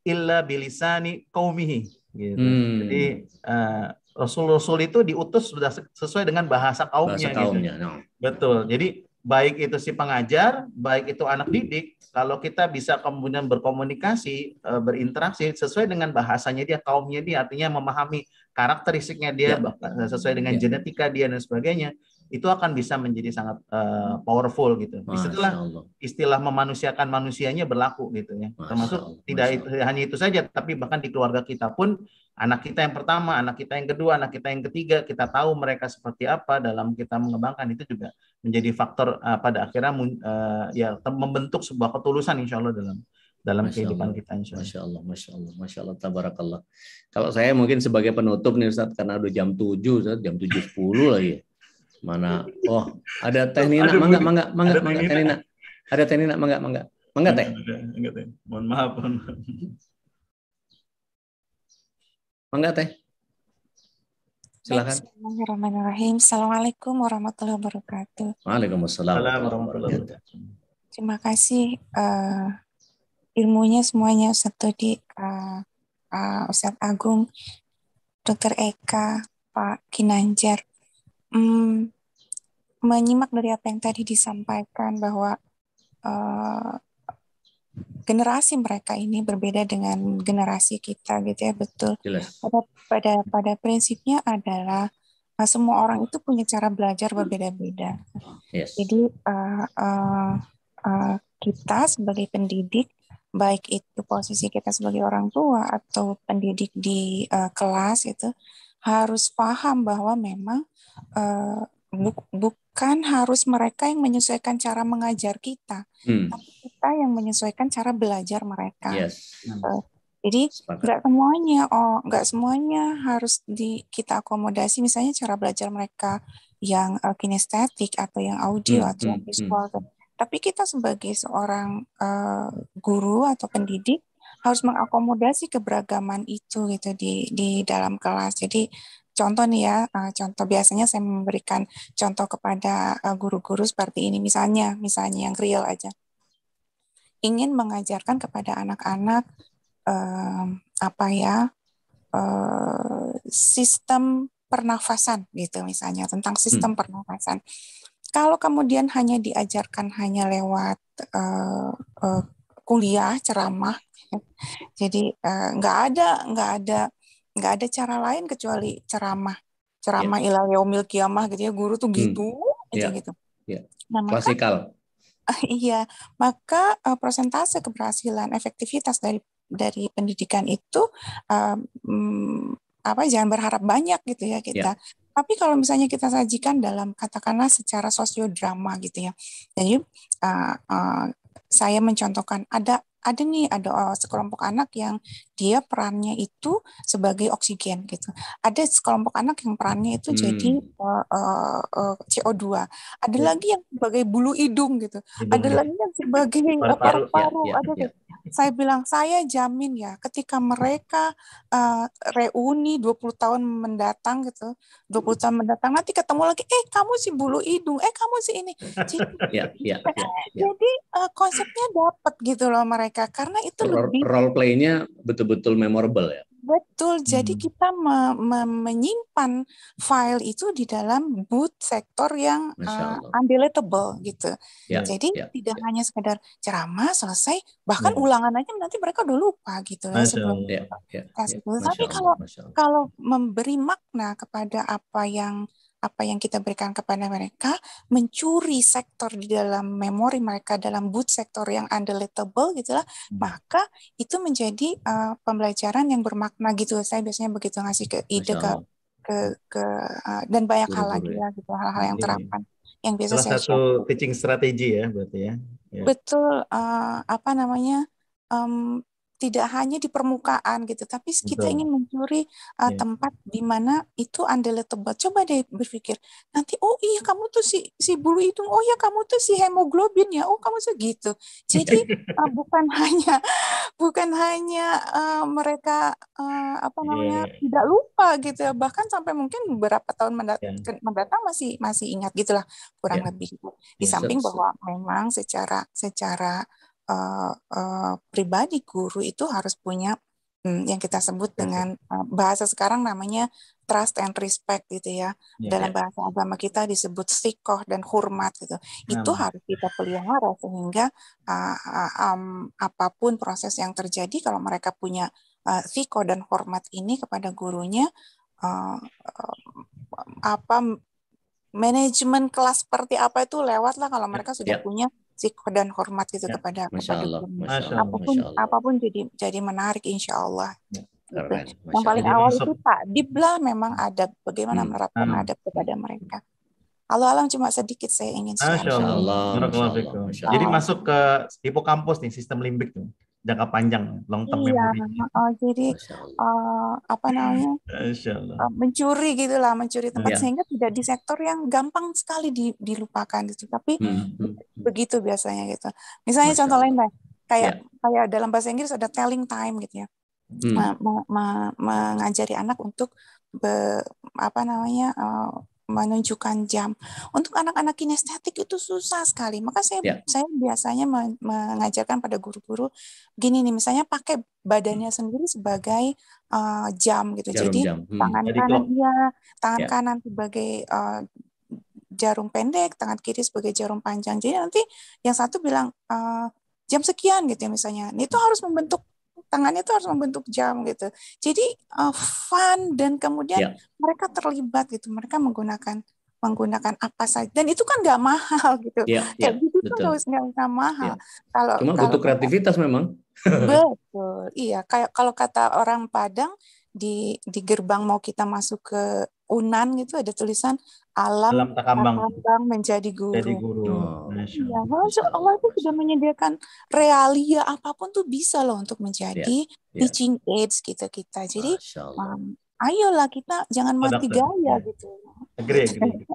illa bilisani qaumihi gitu. Hmm. Jadi uh, rasul-rasul itu diutus sudah sesuai dengan bahasa kaumnya bahasa gitu. kaumnya, gitu. No. Betul. Jadi baik itu si pengajar, baik itu anak didik, kalau kita bisa kemudian berkomunikasi, eh, berinteraksi sesuai dengan bahasanya dia, kaumnya dia, artinya memahami karakteristiknya dia ya. bahkan sesuai dengan ya. genetika dia dan sebagainya itu akan bisa menjadi sangat uh, powerful gitu. Setelah istilah memanusiakan manusianya berlaku gitu ya. Termasuk tidak itu, hanya itu saja tapi bahkan di keluarga kita pun anak kita yang pertama, anak kita yang kedua, anak kita yang ketiga kita tahu mereka seperti apa dalam kita mengembangkan itu juga menjadi faktor uh, pada akhirnya uh, ya membentuk sebuah ketulusan insya Allah dalam dalam Masya kehidupan Allah. kita insya Allah. Masya Allah, Masya Allah, Masya Allah, Tabarakallah. Kalau saya mungkin sebagai penutup nih Ustaz, karena udah jam 7, Ustaz, jam 7.10 lagi. Mana, oh ada Teh Nina, mangga, mangga, mangga, ada mangga, Teh Nina. Ada Teh Nina, mangga, mangga. Mangga Teh. Mangga Teh, mohon maaf. Mohon maaf. Mangga Teh. Silakan. Bismillahirrahmanirrahim. Assalamualaikum warahmatullahi wabarakatuh. Waalaikumsalam Terima kasih uh, ilmunya semuanya Ustadz Todi, uh, eh, uh, eh, Ustadz Agung, Dokter Eka, Pak Kinanjar. Um, menyimak dari apa yang tadi disampaikan bahwa uh, generasi mereka ini berbeda dengan generasi kita gitu ya betul. Pada pada pada prinsipnya adalah semua orang itu punya cara belajar berbeda-beda. Yes. Jadi uh, uh, uh, kita sebagai pendidik baik itu posisi kita sebagai orang tua atau pendidik di uh, kelas itu harus paham bahwa memang uh, eh, bu bukan harus mereka yang menyesuaikan cara mengajar kita, hmm. tapi kita yang menyesuaikan cara belajar mereka. Yes. Uh, jadi nggak semuanya, oh nggak semuanya harus di kita akomodasi. Misalnya cara belajar mereka yang kinestetik atau yang audio hmm, atau hmm, yang visual. Hmm, tapi kita sebagai seorang uh, guru atau pendidik harus mengakomodasi keberagaman itu gitu di di dalam kelas. Jadi contoh nih ya, uh, contoh biasanya saya memberikan contoh kepada eh, guru-guru uh, seperti ini misalnya, misalnya yang real aja. Ingin mengajarkan kepada anak-anak uh, apa ya? Uh, sistem pernafasan gitu misalnya tentang sistem hmm. pernafasan kalau kemudian hanya diajarkan hanya lewat uh, uh, kuliah ceramah, jadi eh, nggak uh, ada nggak ada nggak ada cara lain kecuali ceramah, ceramah yeah. ilal yaumil kiamah gitu ya guru tuh hmm. gitu hmm. aja yeah. gitu. Yeah. Nah, Klasikal. iya, maka uh, persentase keberhasilan efektivitas dari dari pendidikan itu um, apa jangan berharap banyak gitu ya iya. kita. Yeah. Tapi kalau misalnya kita sajikan dalam katakanlah secara sosiodrama gitu ya. Jadi uh, uh, saya mencontohkan ada ada nih ada eh, sekelompok anak yang dia perannya itu sebagai oksigen gitu. Ada sekelompok anak yang perannya itu hmm. jadi uh, uh, CO2. Ada ya. lagi yang sebagai bulu hidung gitu. Hidung, ada ya. lagi yang sebagai paru-paru. Ya, ya. Ada ya saya bilang saya jamin ya ketika mereka uh, reuni 20 tahun mendatang gitu 20 tahun mendatang nanti ketemu lagi eh kamu si bulu hidung eh kamu si ini jadi, yeah, yeah, yeah, yeah. Ya. jadi uh, konsepnya dapat gitu loh mereka karena itu role, lebih role playnya betul-betul memorable ya Betul. Jadi hmm. kita me me menyimpan file itu di dalam boot sektor yang uh, eh, unbelievable gitu. Ya, Jadi ya, tidak ya. hanya sekedar ceramah selesai, bahkan hmm. ulangan aja nanti mereka udah lupa gitu ya sebelum ya, ya, ya. Tapi kalau kalau memberi makna kepada apa yang apa yang kita berikan kepada mereka, mencuri sektor di dalam memori mereka dalam boot sektor yang undeletable gitulah, hmm. maka itu menjadi uh, pembelajaran yang bermakna gitu. Saya biasanya begitu ngasih ke ide ke ke, ke uh, dan banyak Betul, hal lagi ya gitu hal-hal yang iya. terapan yang biasa Salah saya satu share. teaching strategi ya berarti ya. ya. Betul uh, apa namanya? Um, tidak hanya di permukaan gitu, tapi kita Betul. ingin mencuri uh, yeah. tempat di mana itu undeletable. Coba deh berpikir nanti, oh iya kamu tuh si si bulu itu oh iya kamu tuh si hemoglobin ya, oh kamu tuh gitu. Jadi uh, bukan hanya bukan hanya uh, mereka uh, apa iya, namanya yeah. tidak lupa gitu, bahkan sampai mungkin beberapa tahun mendat yeah. Iya. mendatang masih masih ingat gitulah kurang yeah. lebih. Gitu. Di yeah, samping so, so. bahwa memang secara secara uh, pribadi guru itu harus punya um, yang kita sebut dengan uh, bahasa sekarang namanya trust and respect gitu ya. Yeah. Dalam bahasa agama kita disebut sikoh dan hormat gitu. Itu nah. harus kita pelihara sehingga uh, um, apapun proses yang terjadi kalau mereka punya Siko sikoh dan hormat ini kepada gurunya uh, uh, apa manajemen kelas seperti apa itu lewatlah kalau mereka sudah iya. punya zikr dan hormat gitu ya. kepada Masya kepada Allah. Masya Allah. apapun Masya Allah. apapun jadi jadi menarik insya Allah ya. Gitu. yang paling awal itu di belah memang ada bagaimana hmm, menerapkan hmm. adab hmm. kepada mereka kalau alam cuma sedikit saya ingin share. Masya Allah. Masya Allah. Masya Allah. Jadi masuk ke hipokampus nih sistem limbik tuh jangka panjang long term iya. memory. Oh, jadi uh, apa namanya? Uh, mencuri gitulah, mencuri tempat yeah. sehingga tidak di sektor yang gampang sekali dilupakan gitu. Tapi hmm, hmm, hmm. begitu biasanya gitu. Misalnya Masya contoh lain deh, kayak yeah. kayak dalam bahasa Inggris ada telling time gitu ya. Mm. Ma, ma, ma, mengajari anak untuk be, apa namanya? Uh, menunjukkan jam. Untuk anak-anak kinestetik itu susah sekali. Maka saya yeah. saya biasanya mengajarkan pada guru-guru gini nih misalnya pakai badannya hmm. sendiri sebagai uh, jam gitu. Jarum Jadi jam. Hmm. tangan Jadi, kanan dia tangan yeah. kanan sebagai uh, jarum pendek, tangan kiri sebagai jarum panjang. Jadi nanti yang satu bilang uh, jam sekian gitu ya misalnya. Nah, itu harus membentuk tangannya itu harus membentuk jam gitu. Jadi uh, fun dan kemudian yeah. mereka terlibat gitu. Mereka menggunakan menggunakan apa saja dan itu kan nggak mahal gitu. Yeah, yeah, Kayak ya, gitu betul. kan nggak usah mahal. Yeah. Kalau cuma kalau, butuh kreativitas kan. memang. betul, iya. Kayak kalau kata orang Padang di di gerbang mau kita masuk ke Unan gitu ada tulisan alam, alam takambang. takambang menjadi guru. Jadi guru. Oh. Ya, Masya Allah itu sudah menyediakan realia apapun tuh bisa loh untuk menjadi yeah. Yeah. teaching aids kita gitu kita. Jadi um, ayolah kita jangan mati Dokter. gaya iya. gitu. Agree, agree.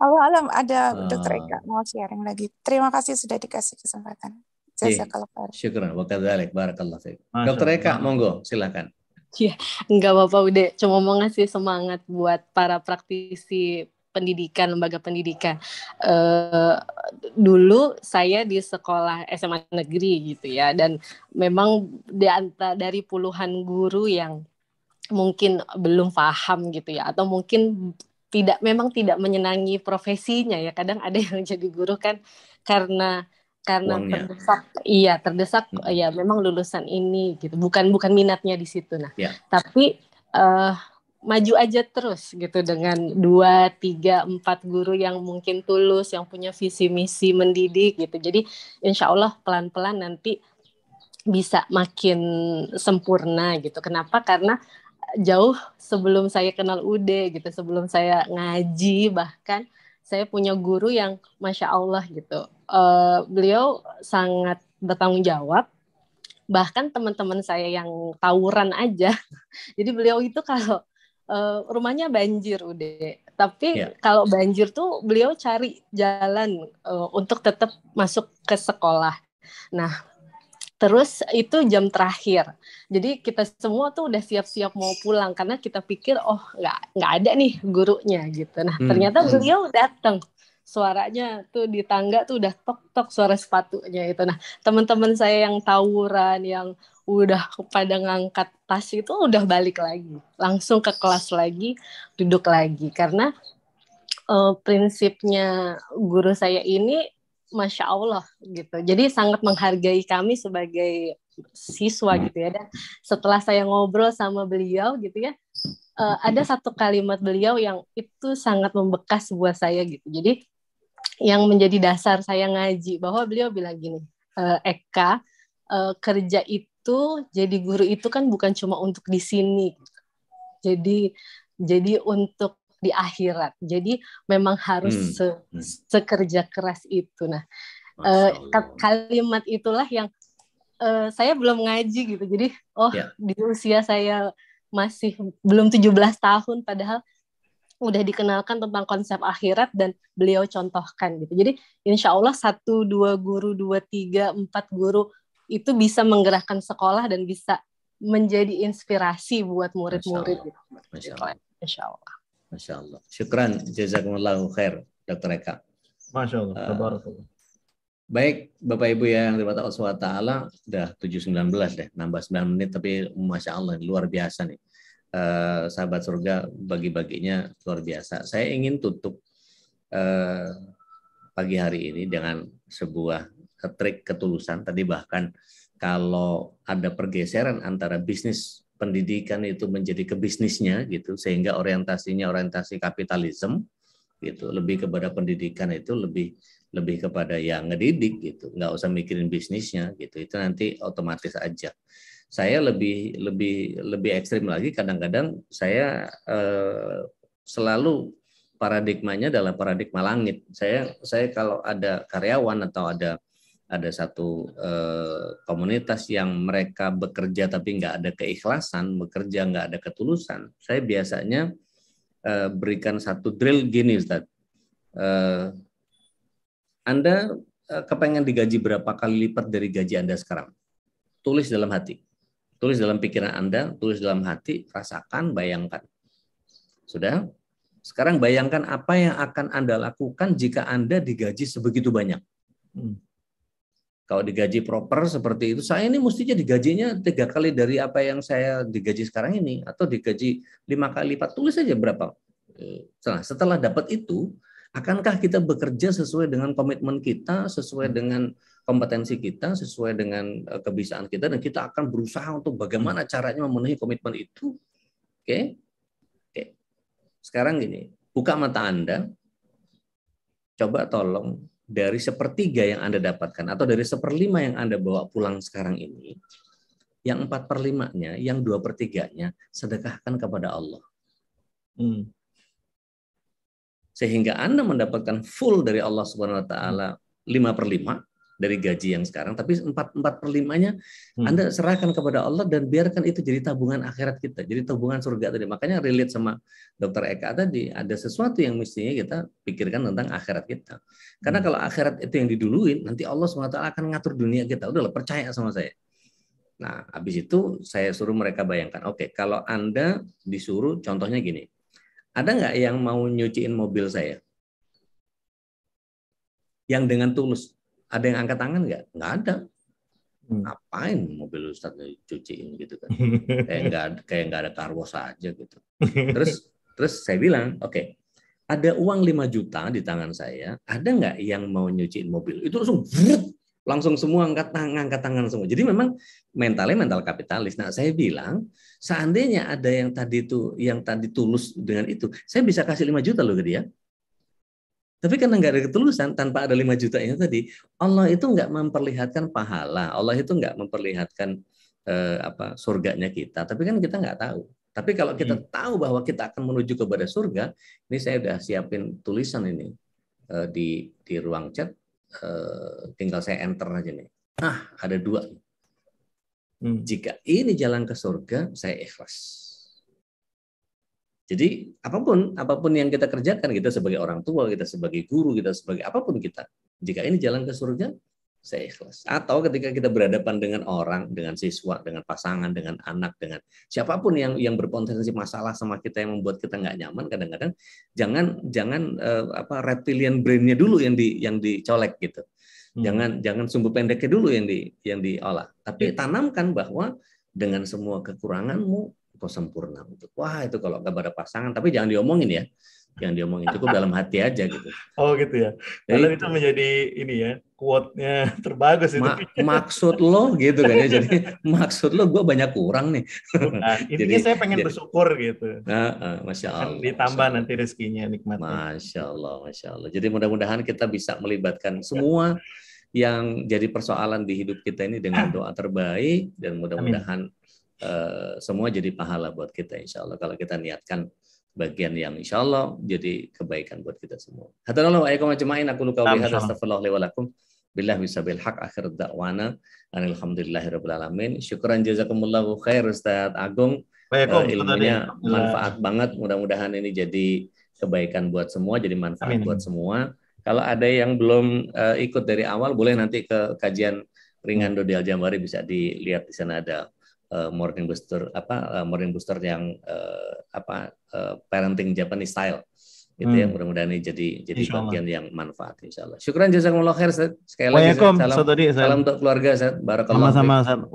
Allah alam ada uh. Dokter Eka mau sharing lagi. Terima kasih sudah dikasih kesempatan. Iya. Syukur. Dokter Eka monggo silakan. Iya, enggak apa-apa udah cuma mau ngasih semangat buat para praktisi pendidikan lembaga pendidikan uh, dulu saya di sekolah SMA negeri gitu ya dan memang dari puluhan guru yang mungkin belum paham gitu ya atau mungkin tidak memang tidak menyenangi profesinya ya kadang ada yang jadi guru kan karena karena Uangnya. terdesak iya terdesak hmm. ya memang lulusan ini gitu bukan bukan minatnya di situ nah yeah. tapi uh, maju aja terus gitu dengan dua tiga empat guru yang mungkin tulus yang punya visi misi mendidik gitu jadi insya Allah pelan pelan nanti bisa makin sempurna gitu kenapa karena jauh sebelum saya kenal Ude gitu sebelum saya ngaji bahkan saya punya guru yang masya Allah gitu uh, beliau sangat bertanggung jawab bahkan teman-teman saya yang tawuran aja jadi beliau itu kalau uh, rumahnya banjir udah. Tapi yeah. kalau banjir tuh beliau cari jalan uh, untuk tetap masuk ke sekolah. Nah, terus itu jam terakhir. Jadi kita semua tuh udah siap-siap mau pulang karena kita pikir oh nggak nggak ada nih gurunya gitu. Nah hmm. ternyata hmm. beliau datang suaranya tuh di tangga tuh udah tok tok suara sepatunya itu nah teman-teman saya yang tawuran yang udah pada ngangkat tas itu udah balik lagi langsung ke kelas lagi duduk lagi karena uh, prinsipnya guru saya ini masya allah gitu jadi sangat menghargai kami sebagai siswa gitu ya dan setelah saya ngobrol sama beliau gitu ya uh, ada satu kalimat beliau yang itu sangat membekas buat saya gitu jadi yang menjadi dasar saya ngaji bahwa beliau bilang gini, e, Eka e, kerja itu jadi guru itu kan bukan cuma untuk di sini, jadi jadi untuk di akhirat. Jadi memang harus hmm. se hmm. sekerja keras itu. Nah, e, kalimat itulah yang e, saya belum ngaji gitu. Jadi oh yeah. di usia saya masih belum 17 tahun padahal udah dikenalkan tentang konsep akhirat dan beliau contohkan gitu. Jadi insya Allah satu dua guru dua tiga empat guru itu bisa menggerakkan sekolah dan bisa menjadi inspirasi buat murid-murid. Gitu. Masya Allah. Masya Allah. Masya Allah. Syukran. Jazakumullahu khair, Dr. Eka. Masya Allah. Uh, Baik, Bapak Ibu yang dirahmati Allah Taala, udah 7.19 deh, nambah 9 menit, tapi Masya Allah, luar biasa nih eh, sahabat surga bagi-baginya luar biasa. Saya ingin tutup eh, pagi hari ini dengan sebuah trik ketulusan. Tadi bahkan kalau ada pergeseran antara bisnis pendidikan itu menjadi kebisnisnya gitu sehingga orientasinya orientasi kapitalisme gitu lebih kepada pendidikan itu lebih lebih kepada yang ngedidik gitu nggak usah mikirin bisnisnya gitu itu nanti otomatis aja saya lebih lebih lebih ekstrim lagi kadang-kadang saya eh, selalu paradigmanya adalah paradigma langit saya saya kalau ada karyawan atau ada ada satu eh, komunitas yang mereka bekerja tapi nggak ada keikhlasan bekerja nggak ada ketulusan saya biasanya Eh, berikan satu drill gini Ustaz. Eh, anda eh, kepengen digaji berapa kali lipat dari gaji Anda sekarang? Tulis dalam hati. Tulis dalam pikiran Anda, tulis dalam hati, rasakan, bayangkan. Sudah? Sekarang bayangkan apa yang akan Anda lakukan jika Anda digaji sebegitu banyak. Hmm. Kalau digaji proper seperti itu, saya ini mestinya digajinya tiga kali dari apa yang saya digaji sekarang ini, atau digaji lima kali lipat. Tulis saja berapa. Nah, setelah dapat itu, akankah kita bekerja sesuai dengan komitmen kita, sesuai dengan kompetensi kita, sesuai dengan eh, kebiasaan kita, dan kita akan berusaha untuk bagaimana caranya memenuhi komitmen itu. Oke, okay? oke. Okay. Sekarang gini, buka mata Anda, coba tolong dari sepertiga yang Anda dapatkan atau dari seperlima yang Anda bawa pulang sekarang ini, yang empat per limanya, yang dua per tiganya, sedekahkan kepada Allah. Hmm. Sehingga Anda mendapatkan full dari Allah Subhanahu wa taala lima per lima dari gaji yang sekarang, tapi 4, 4 per 5-nya hmm. Anda serahkan kepada Allah dan biarkan itu jadi tabungan akhirat kita, jadi tabungan surga tadi. Makanya relate sama dokter Eka tadi, ada sesuatu yang mestinya kita pikirkan tentang akhirat kita. Karena hmm. kalau akhirat itu yang diduluin, nanti Allah SWT akan ngatur dunia kita. Udahlah, percaya sama saya. Nah, habis itu saya suruh mereka bayangkan, oke, okay, kalau Anda disuruh, contohnya gini, ada nggak yang mau nyuciin mobil saya? Yang dengan tulus, ada yang angkat tangan nggak? Nggak ada. Hmm. Ngapain mobil Ustadz dicuciin gitu kan? kayak nggak kayak nggak ada karwo saja gitu. Terus terus saya bilang, oke, okay, ada uang 5 juta di tangan saya, ada nggak yang mau nyuciin mobil? Itu langsung vrut, langsung semua angkat tangan, angkat tangan semua. Jadi memang mentalnya mental kapitalis. Nah, saya bilang seandainya ada yang tadi itu yang tadi tulus dengan itu, saya bisa kasih 5 juta loh ke dia. Tapi karena nggak ada ketulusan tanpa ada lima juta ini tadi, Allah itu nggak memperlihatkan pahala, Allah itu nggak memperlihatkan eh, apa surganya kita. Tapi kan kita nggak tahu. Tapi kalau kita hmm. tahu bahwa kita akan menuju kepada surga, ini saya sudah siapin tulisan ini eh, di di ruang chat. Eh, tinggal saya enter aja nih. Ah, ada dua. Hmm. Jika ini jalan ke surga, saya ikhlas. Jadi apapun apapun yang kita kerjakan kita sebagai orang tua, kita sebagai guru, kita sebagai apapun kita, jika ini jalan ke surga, saya ikhlas. Atau ketika kita berhadapan dengan orang, dengan siswa, dengan pasangan, dengan anak, dengan siapapun yang yang berpotensi masalah sama kita yang membuat kita nggak nyaman, kadang-kadang jangan jangan uh, apa reptilian brainnya dulu yang di yang dicolek gitu. Hmm. Jangan jangan sumbu pendeknya dulu yang di yang diolah. Tapi iya. tanamkan bahwa dengan semua kekuranganmu, atau sempurna untuk wah itu kalau nggak ada pasangan tapi jangan diomongin ya jangan diomongin cukup dalam hati aja gitu oh gitu ya Jadi itu menjadi ini ya quote-nya terbagus itu ma maksud lo gitu kan ya jadi maksud lo gue banyak kurang nih Nah, intinya jadi, saya pengen jadi, bersyukur gitu uh, uh, masya kan allah ditambah masya allah. nanti rezekinya nikmat masya allah masya allah jadi mudah-mudahan kita bisa melibatkan ya. semua yang jadi persoalan di hidup kita ini dengan doa terbaik dan mudah-mudahan Eh, semua jadi pahala buat kita insya Allah kalau kita niatkan bagian yang insya Allah jadi kebaikan buat kita semua. Hatanallahu alaikum ajma'in aku luka wihad astagfirullah li walakum billah bisabil haq akhir da'wana alhamdulillahirabbil Syukuran Syukran jazakumullahu khair Ustaz Agung. Waalaikum, uh, eh, ilmunya manfaat banget mudah-mudahan ini jadi kebaikan buat semua jadi manfaat Amin. buat semua. Kalau ada yang belum uh, ikut dari awal boleh nanti ke kajian ringan Dodi Al Jambari bisa dilihat di sana ada Eh, morning booster apa eh, morning booster yang uh, apa uh, parenting Japanese style gitu hmm. ya mudah-mudahan ini jadi jadi insya bagian Allah. yang manfaat Insyaallah. Allah. Syukran jazakumullah khair Sekali lagi Salam, salam untuk keluarga Ustaz. Barakallah. Sama-sama